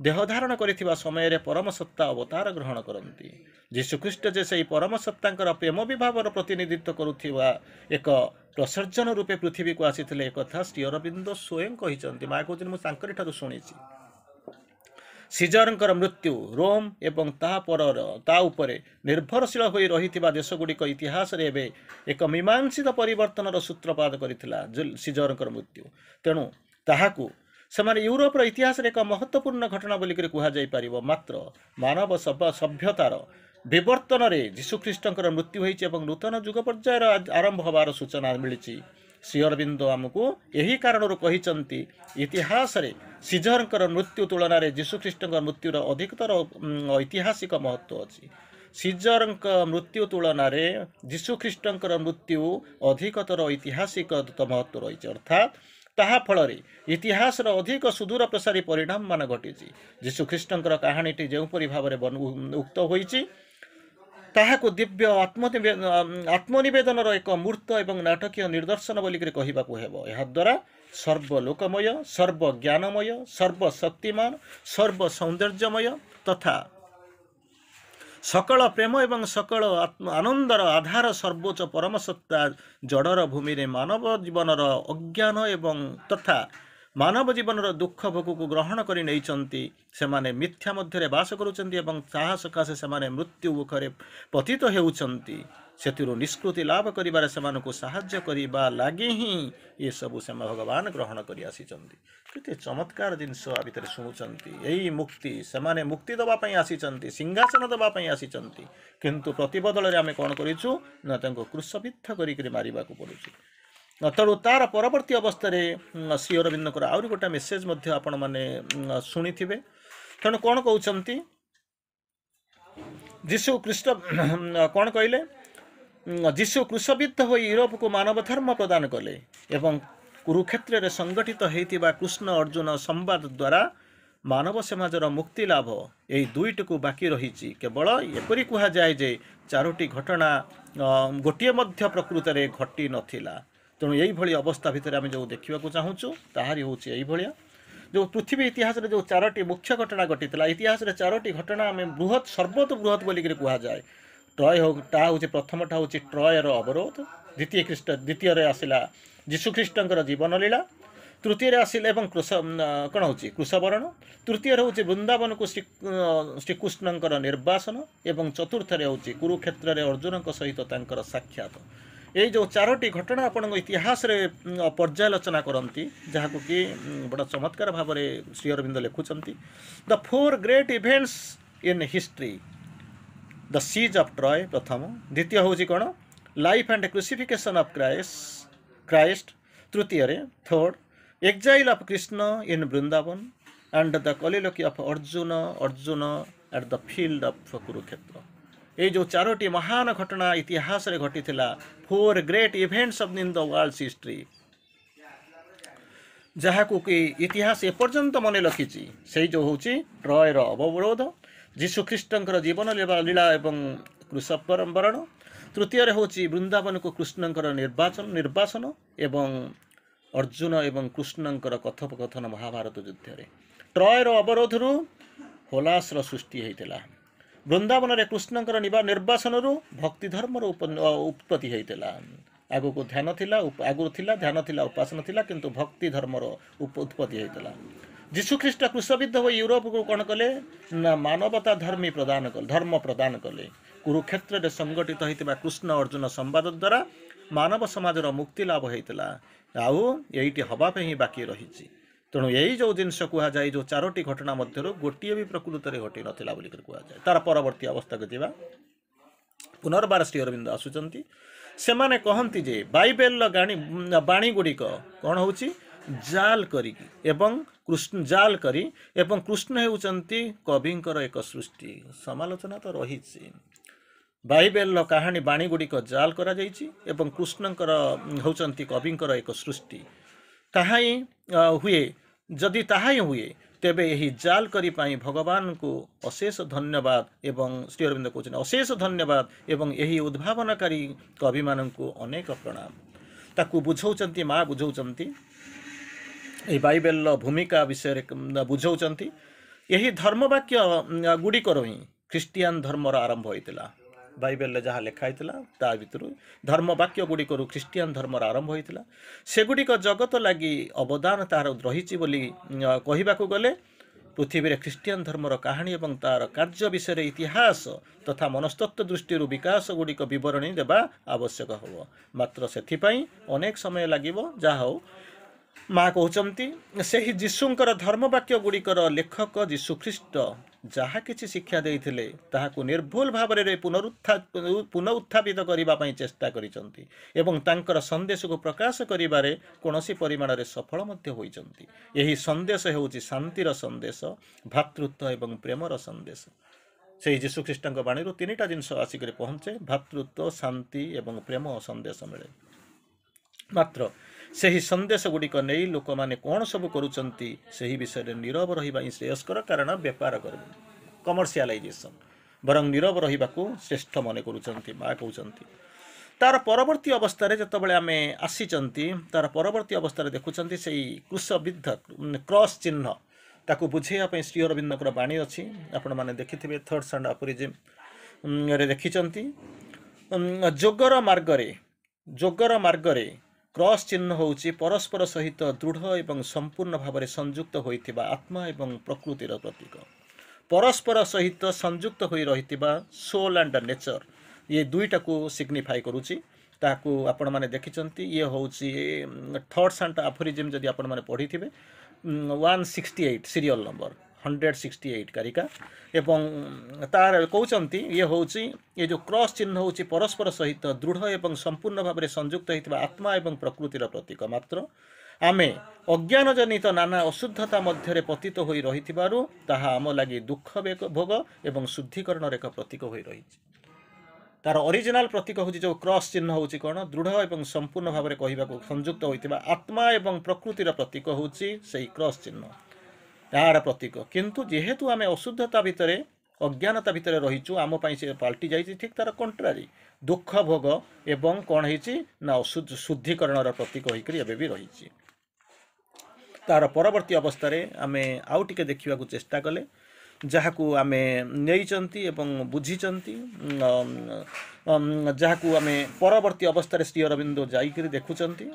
ଦେହ ଧାରଣ କରିଥିବା ସମୟରେ ପରମସତ୍ତା ଅବତାର ଗ୍ରହଣ କରନ୍ତି ଯୀଶୁଖ୍ରୀଷ୍ଟ ଯେ ସେହି ପରମସତ୍ତାଙ୍କର ପ୍ରେମ ବିଭାବର ପ୍ରତିନିଧିତ୍ୱ କରୁଥିବା ଏକ ପ୍ରସର୍ଜନ ରୂପେ ପୃଥିବୀକୁ ଆସିଥିଲେ ଏକଥା ଶ୍ରୀ ଅରବିନ୍ଦ ସ୍ୱୟଂ କହିଛନ୍ତି ମା କହୁଛନ୍ତି ମୁଁ ତାଙ୍କରିଠାରୁ ଶୁଣିଛି ସିଜରଙ୍କର ମୃତ୍ୟୁ ରୋମ୍ ଏବଂ ତାହା ପରର ତା ଉପରେ ନିର୍ଭରଶୀଳ ହୋଇ ରହିଥିବା ଦେଶଗୁଡ଼ିକ ଇତିହାସରେ ଏବେ ଏକ ମୀମାଂସିତ ପରିବର୍ତ୍ତନର ସୂତ୍ରପାତ କରିଥିଲା ସିଜରଙ୍କର ମୃତ୍ୟୁ ତେଣୁ ତାହାକୁ ସେମାନେ ୟୁରୋପର ଇତିହାସରେ ଏକ ମହତ୍ତ୍ୱପୂର୍ଣ୍ଣ ଘଟଣା ବୋଲିକରି କୁହାଯାଇପାରିବ ମାତ୍ର ମାନବ ସଭ୍ୟତାର ବିବର୍ତ୍ତନରେ ଯୀଶୁଖ୍ରୀଷ୍ଟଙ୍କର ମୃତ୍ୟୁ ହୋଇଛି ଏବଂ ନୂତନ ଯୁଗ ପର୍ଯ୍ୟାୟର ଆରମ୍ଭ ହେବାର ସୂଚନା ମିଳିଛି ଶ୍ରୀ ଅରବିନ୍ଦ ଆମକୁ ଏହି କାରଣରୁ କହିଛନ୍ତି ଇତିହାସରେ ଶ୍ରୀଜହରଙ୍କର ମୃତ୍ୟୁ ତୁଳନାରେ ଯୀଶୁଖ୍ରୀଷ୍ଟଙ୍କ ମୃତ୍ୟୁର ଅଧିକତର ଐତିହାସିକ ମହତ୍ଵ ଅଛି ଶ୍ରୀଜହରଙ୍କ ମୃତ୍ୟୁ ତୁଳନାରେ ଯୀଶୁଖ୍ରୀଷ୍ଟଙ୍କର ମୃତ୍ୟୁ ଅଧିକତର ଐତିହାସିକ ମହତ୍ଵ ରହିଛି ଅର୍ଥାତ୍ ତାହାଫଳରେ ଇତିହାସର ଅଧିକ ସୁଦୂର ପ୍ରସାରୀ ପରିଣାମମାନ ଘଟିଛି ଯୀଶୁଖ୍ରୀଷ୍ଟଙ୍କର କାହାଣୀଟି ଯେଉଁପରି ଭାବରେ ଉକ୍ତ ହୋଇଛି ତାହାକୁ ଦିବ୍ୟ ଆତ୍ମ ଆତ୍ମନିବେଦନର ଏକ ମୂର୍ତ୍ତ ଏବଂ ନାଟକୀୟ ନିର୍ଦ୍ଦର୍ଶନ ବୋଲିକରି କହିବାକୁ ହେବ ଏହାଦ୍ୱାରା ସର୍ବଲୋକମୟ ସର୍ବଜ୍ଞାନମୟ ସର୍ବଶକ୍ତିମାନ ସର୍ବ ସୌନ୍ଦର୍ଯ୍ୟମୟ ତଥା ସକଳ ପ୍ରେମ ଏବଂ ସକଳ ଆତ୍ମ ଆନନ୍ଦର ଆଧାର ସର୍ବୋଚ୍ଚ ପରମ ସତ୍ତା ଜଡ଼ର ଭୂମିରେ ମାନବ ଜୀବନର ଅଜ୍ଞାନ ଏବଂ ତଥା ମାନବ ଜୀବନର ଦୁଃଖ ଭୋଗକୁ ଗ୍ରହଣ କରି ନେଇଛନ୍ତି ସେମାନେ ମିଥ୍ୟା ମଧ୍ୟରେ ବାସ କରୁଛନ୍ତି ଏବଂ ତାହା ସକାଶେ ସେମାନେ ମୃତ୍ୟୁ ମୁଖରେ ପତିତ ହେଉଛନ୍ତି ସେଥିରୁ ନିଷ୍କୃତି ଲାଭ କରିବାରେ ସେମାନଙ୍କୁ ସାହାଯ୍ୟ କରିବା ଲାଗି ହିଁ ଏସବୁ ସେ ଭଗବାନ ଗ୍ରହଣ କରି ଆସିଛନ୍ତି କେତେ ଚମତ୍କାର ଜିନିଷ ଆ ଭିତରେ ଶୁଣୁଛନ୍ତି ଏଇ ମୁକ୍ତି ସେମାନେ ମୁକ୍ତି ଦେବା ପାଇଁ ଆସିଛନ୍ତି ସିଂହାସନ ଦେବା ପାଇଁ ଆସିଛନ୍ତି କିନ୍ତୁ ପ୍ରତିବଦଳରେ ଆମେ କ'ଣ କରିଛୁ ନା ତାଙ୍କୁ କୃଷବିଦ୍ଧ କରିକିରି ମାରିବାକୁ ପଡ଼ୁଛି ତେଣୁ ତାର ପରବର୍ତ୍ତୀ ଅବସ୍ଥାରେ ଶ୍ରୀ ଅରବିନ୍ଦଙ୍କର ଆହୁରି ଗୋଟେ ମେସେଜ୍ ମଧ୍ୟ ଆପଣମାନେ ଶୁଣିଥିବେ ତେଣୁ କ'ଣ କହୁଛନ୍ତି ଯୀଶୁ ଖ୍ରୀଷ୍ଟ କ'ଣ କହିଲେ ଯୀଶୁ କୃଷବିଦ୍ଧ ହୋଇ ୟୁରୋପକୁ ମାନବ ଧର୍ମ ପ୍ରଦାନ କଲେ ଏବଂ କୁରୁକ୍ଷେତ୍ରରେ ସଂଗଠିତ ହୋଇଥିବା କୃଷ୍ଣ ଅର୍ଜୁନ ସମ୍ବାଦ ଦ୍ୱାରା ମାନବ ସମାଜର ମୁକ୍ତି ଲାଭ ଏହି ଦୁଇଟିକୁ ବାକି ରହିଛି କେବଳ ଏପରି କୁହାଯାଏ ଯେ ଚାରୋଟି ଘଟଣା ଗୋଟିଏ ମଧ୍ୟ ପ୍ରକୃତରେ ଘଟିନଥିଲା ତେଣୁ ଏଇଭଳି ଅବସ୍ଥା ଭିତରେ ଆମେ ଯେଉଁ ଦେଖିବାକୁ ଚାହୁଁଛୁ ତାହାରି ହେଉଛି ଏଇଭଳିଆ ଯେଉଁ ପୃଥିବୀ ଇତିହାସରେ ଯେଉଁ ଚାରୋଟି ମୁଖ୍ୟ ଘଟଣା ଘଟିଥିଲା ଇତିହାସରେ ଚାରୋଟି ଘଟଣା ଆମେ ବୃହତ୍ ସର୍ବତ ବୃହତ୍ ବୋଲିକିରି କୁହାଯାଏ ଟ୍ରୟ ହେଉ ତାହା ହେଉଛି ପ୍ରଥମଟା ହେଉଛି ଟ୍ରୟର ଅବରୋଧ ଦ୍ୱିତୀୟ ଖ୍ରୀଷ୍ଟ ଦ୍ୱିତୀୟରେ ଆସିଲା ଯୀଶୁଖ୍ରୀଷ୍ଟଙ୍କର ଜୀବନଲୀଳା ତୃତୀୟରେ ଆସିଲେ ଏବଂ କୃଷ କ'ଣ ହେଉଛି କୃଷବରଣ ତୃତୀୟରେ ହେଉଛି ବୃନ୍ଦାବନକୁ ଶ୍ରୀ ଶ୍ରୀକୃଷ୍ଣଙ୍କର ନିର୍ବାସନ ଏବଂ ଚତୁର୍ଥରେ ହେଉଛି କୁରୁକ୍ଷେତ୍ରରେ ଅର୍ଜୁନଙ୍କ ସହିତ ତାଙ୍କର ସାକ୍ଷାତ ଏଇ ଯେଉଁ ଚାରୋଟି ଘଟଣା ଆପଣଙ୍କ ଇତିହାସରେ ପର୍ଯ୍ୟାଲୋଚନା କରନ୍ତି ଯାହାକୁ କି ବଡ଼ ଚମତ୍କାର ଭାବରେ ଶ୍ରୀ ଅରବିନ୍ଦ ଲେଖୁଛନ୍ତି the four great events in history the siege of Troy ପ୍ରଥମ ଦ୍ୱିତୀୟ ହେଉଛି କ'ଣ life and crucifixion of Christ Christ ତୃତୀୟରେ third exile of Krishna in Vrindavan and the colloquy of Arjuna Arjuna at the field of Kurukshetra जो चारोटी महान घटना इतिहास घटिति four great events of in the world's history जहाँको कि इतिहास एपर्न्त मन अवरोध सही हो जीवन अववरोध जीशुख्री जीवनलेवाला एसम्बरन तृतीय वृंदावन को कृष्णको निर्वाचन निर्वासन एवं अर्जुन ए कृष्णको कथोपकथन महाभारत जुद्धले ट्रयर अवरोधहरू होलास र सृष्टि है ବୃନ୍ଦାବନରେ କୃଷ୍ଣଙ୍କର ନିର୍ବାସନରୁ ଭକ୍ତି ଧର୍ମର ଉତ୍ପତ୍ତି ହୋଇଥିଲା ଆଗକୁ ଧ୍ୟାନ ଥିଲା ଆଗରୁ ଥିଲା ଧ୍ୟାନ ଥିଲା ଉପାସନା ଥିଲା କିନ୍ତୁ ଭକ୍ତି ଧର୍ମର ଉତ୍ପତ୍ତି ହେଇଥିଲା ଯୀଶୁଖ୍ରୀଷ୍ଟ କୃଷବିଦ୍ଧ ହୋଇ ୟୁରୋପକୁ କ'ଣ କଲେ ନା ମାନବତା ଧର୍ମୀ ପ୍ରଦାନ କଲେ ଧର୍ମ ପ୍ରଦାନ କଲେ କୁରୁକ୍ଷେତ୍ରରେ ସଂଗଠିତ ହୋଇଥିବା କୃଷ୍ଣ ଅର୍ଜୁନ ସମ୍ବାଦ ଦ୍ୱାରା ମାନବ ସମାଜର ମୁକ୍ତି ଲାଭ ହୋଇଥିଲା ଆଉ ଏଇଟି ହେବା ପାଇଁ ବାକି ରହିଛି ତେଣୁ ଏଇ ଯେଉଁ ଜିନିଷ କୁହାଯାଏ ଯେଉଁ ଚାରୋଟି ଘଟଣା ମଧ୍ୟରୁ ଗୋଟିଏ ବି ପ୍ରକୃତରେ ଘଟିନଥିଲା ବୋଲିକରି କୁହାଯାଏ ତା'ର ପରବର୍ତ୍ତୀ ଅବସ୍ଥାକୁ ଯିବା ପୁନର୍ବାର ଶ୍ରୀ ଅରବିନ୍ଦ ଆସୁଛନ୍ତି ସେମାନେ କହନ୍ତି ଯେ ବାଇବେଲର ଗାଣୀ ବାଣୀଗୁଡ଼ିକ କ'ଣ ହେଉଛି ଜାଲ କରିକି ଏବଂ କୃଷ୍ଣ ଜାଲ କରି ଏବଂ କୃଷ୍ଣ ହେଉଛନ୍ତି କବିଙ୍କର ଏକ ସୃଷ୍ଟି ସମାଲୋଚନା ତ ରହିଛି ବାଇବେଲର କାହାଣୀ ବାଣୀଗୁଡ଼ିକ ଜାଲ କରାଯାଇଛି ଏବଂ କୃଷ୍ଣଙ୍କର ହେଉଛନ୍ତି କବିଙ୍କର ଏକ ସୃଷ୍ଟି ତାହା ହିଁ ହୁଏ ଯଦି ତାହା ହିଁ ହୁଏ ତେବେ ଏହି ଜାଲକରି ପାଇଁ ଭଗବାନଙ୍କୁ ଅଶେଷ ଧନ୍ୟବାଦ ଏବଂ ଶ୍ରୀ ଅରବିନ୍ଦ କହୁଛନ୍ତି ଅଶେଷ ଧନ୍ୟବାଦ ଏବଂ ଏହି ଉଦ୍ଭାବନକାରୀ କବିମାନଙ୍କୁ ଅନେକ ପ୍ରଣାମ ତାକୁ ବୁଝାଉଛନ୍ତି ମା ବୁଝାଉଛନ୍ତି ଏହି ବାଇବେଲର ଭୂମିକା ବିଷୟରେ ବୁଝାଉଛନ୍ତି ଏହି ଧର୍ମବାକ୍ୟ ଗୁଡ଼ିକରୁ ହିଁ ଖ୍ରୀଷ୍ଟିଆନ ଧର୍ମର ଆରମ୍ଭ ହୋଇଥିଲା ବାଇବେଲରେ ଯାହା ଲେଖା ହେଇଥିଲା ତା ଭିତରୁ ଧର୍ମବାକ୍ୟ ଗୁଡ଼ିକରୁ ଖ୍ରୀଷ୍ଟିଆନ ଧର୍ମର ଆରମ୍ଭ ହୋଇଥିଲା ସେଗୁଡ଼ିକ ଜଗତ ଲାଗି ଅବଦାନ ତାହାର ରହିଛି ବୋଲି କହିବାକୁ ଗଲେ ପୃଥିବୀରେ ଖ୍ରୀଷ୍ଟିଆନ ଧର୍ମର କାହାଣୀ ଏବଂ ତା'ର କାର୍ଯ୍ୟ ବିଷୟରେ ଇତିହାସ ତଥା ମନସ୍ତତ୍ତ୍ୱ ଦୃଷ୍ଟିରୁ ବିକାଶ ଗୁଡ଼ିକ ବିବରଣୀ ଦେବା ଆବଶ୍ୟକ ହେବ ମାତ୍ର ସେଥିପାଇଁ ଅନେକ ସମୟ ଲାଗିବ ଯାହା ହଉ ମା କହୁଛନ୍ତି ସେହି ଯୀଶୁଙ୍କର ଧର୍ମବାକ୍ୟ ଗୁଡ଼ିକର ଲେଖକ ଯୀଶୁଖ୍ରୀଷ୍ଟ ଯାହା କିଛି ଶିକ୍ଷା ଦେଇଥିଲେ ତାହାକୁ ନିର୍ଭୁଲ ଭାବରେ ପୁନରୁତ୍ଥା ପୁନଉତ୍ଥାପିତ କରିବା ପାଇଁ ଚେଷ୍ଟା କରିଛନ୍ତି ଏବଂ ତାଙ୍କର ସନ୍ଦେଶକୁ ପ୍ରକାଶ କରିବାରେ କୌଣସି ପରିମାଣରେ ସଫଳ ମଧ୍ୟ ହୋଇଛନ୍ତି ଏହି ସନ୍ଦେଶ ହେଉଛି ଶାନ୍ତିର ସନ୍ଦେଶ ଭ୍ରାତୃତ୍ୱ ଏବଂ ପ୍ରେମର ସନ୍ଦେଶ ସେହି ଯୀଶୁଖ୍ରୀଷ୍ଟଙ୍କ ବାଣୀରୁ ତିନିଟା ଜିନିଷ ଆସିକରି ପହଞ୍ଚେ ଭ୍ରାତୃତ୍ୱ ଶାନ୍ତି ଏବଂ ପ୍ରେମ ସନ୍ଦେଶ ମିଳେ ମାତ୍ର ସେହି ସନ୍ଦେଶ ଗୁଡ଼ିକ ନେଇ ଲୋକମାନେ କ'ଣ ସବୁ କରୁଛନ୍ତି ସେହି ବିଷୟରେ ନିରବ ରହିବା ହିଁ ଶ୍ରେୟସ୍କର କାରଣ ବେପାର କରନ୍ତି କମର୍ସିଆଲାଇଜେସନ୍ ବରଂ ନିରବ ରହିବାକୁ ଶ୍ରେଷ୍ଠ ମନେ କରୁଛନ୍ତି ବା କହୁଛନ୍ତି ତା'ର ପରବର୍ତ୍ତୀ ଅବସ୍ଥାରେ ଯେତେବେଳେ ଆମେ ଆସିଛନ୍ତି ତା'ର ପରବର୍ତ୍ତୀ ଅବସ୍ଥାରେ ଦେଖୁଛନ୍ତି ସେଇ କୃଷବିଦ୍ଧ କ୍ରସ୍ ଚିହ୍ନ ତାକୁ ବୁଝାଇବା ପାଇଁ ଶ୍ରୀ ଅରବିନ୍ଦଙ୍କର ବାଣୀ ଅଛି ଆପଣମାନେ ଦେଖିଥିବେ ଥର୍ଡ଼ ଷ୍ଟାଣ୍ଡ ରେ ଦେଖିଛନ୍ତି ଯୋଗର ମାର୍ଗରେ ଯୋଗର ମାର୍ଗରେ କ୍ରସ୍ ଚିହ୍ନ ହେଉଛି ପରସ୍ପର ସହିତ ଦୃଢ଼ ଏବଂ ସମ୍ପୂର୍ଣ୍ଣ ଭାବରେ ସଂଯୁକ୍ତ ହୋଇଥିବା ଆତ୍ମା ଏବଂ ପ୍ରକୃତିର ପ୍ରତୀକ ପରସ୍ପର ସହିତ ସଂଯୁକ୍ତ ହୋଇ ରହିଥିବା ସୋଲ୍ ଆଣ୍ଡ ନେଚର୍ ଇଏ ଦୁଇଟାକୁ ସିଗ୍ନିଫାଏ କରୁଛି ତାହାକୁ ଆପଣମାନେ ଦେଖିଛନ୍ତି ଇଏ ହେଉଛି ଥର୍ଡ଼ ଆଣ୍ଡ ଆଫରିଜିମ୍ ଯଦି ଆପଣମାନେ ପଢ଼ିଥିବେ one sixty eight serial number hundred sixty eight କାରିକା ଏବଂ ତାର କହୁଛନ୍ତି ଇଏ ହେଉଛି ଏ ଯେଉଁ କ୍ରସ୍ ଚିହ୍ନ ହେଉଛି ପରସ୍ପର ସହିତ ଦୃଢ଼ ଏବଂ ସମ୍ପୂର୍ଣ୍ଣ ଭାବରେ ସଂଯୁକ୍ତ ହୋଇଥିବା ଆତ୍ମା ଏବଂ ପ୍ରକୃତିର ପ୍ରତୀକ ମାତ୍ର ଆମେ ଅଜ୍ଞାନଜନିତ ନାନା ଅଶୁଦ୍ଧତା ମଧ୍ୟରେ ପତିତ ହୋଇ ରହିଥିବାରୁ ତାହା ଆମ ଲାଗି ଦୁଃଖ ଭୋଗ ଏବଂ ଶୁଦ୍ଧିକରଣର ଏକ ପ୍ରତୀକ ହୋଇ ରହିଛି ତାର ଅରିଜିନାଲ ପ୍ରତୀକ ହେଉଛି ଯେଉଁ କ୍ରସ୍ ଚିହ୍ନ ହେଉଛି କ'ଣ ଦୃଢ଼ ଏବଂ ସମ୍ପୂର୍ଣ୍ଣ ଭାବରେ କହିବାକୁ ସଂଯୁକ୍ତ ହୋଇଥିବା ଆତ୍ମା ଏବଂ ପ୍ରକୃତିର ପ୍ରତୀକ ହେଉଛି ସେଇ କ୍ରସ୍ ଚିହ୍ନ ତାହାର ପ୍ରତୀକ କିନ୍ତୁ ଯେହେତୁ ଆମେ ଅଶୁଦ୍ଧତା ଭିତରେ ଅଜ୍ଞାନତା ଭିତରେ ରହିଛୁ ଆମ ପାଇଁ ସେ ପାଲଟି ଯାଇଛି ଠିକ୍ ତା'ର କଣ୍ଟ୍ରାରୀ ଦୁଃଖ ଭୋଗ ଏବଂ କ'ଣ ହେଇଛି ନା ଶୁଦ୍ଧିକରଣର ପ୍ରତୀକ ହୋଇକରି ଏବେ ବି ରହିଛି ତା'ର ପରବର୍ତ୍ତୀ ଅବସ୍ଥାରେ ଆମେ ଆଉ ଟିକେ ଦେଖିବାକୁ ଚେଷ୍ଟା କଲେ ଯାହାକୁ ଆମେ ନେଇଛନ୍ତି ଏବଂ ବୁଝିଛନ୍ତି ଯାହାକୁ ଆମେ ପରବର୍ତ୍ତୀ ଅବସ୍ଥାରେ ଶ୍ରୀ ଅରବିନ୍ଦ ଯାଇକରି ଦେଖୁଛନ୍ତି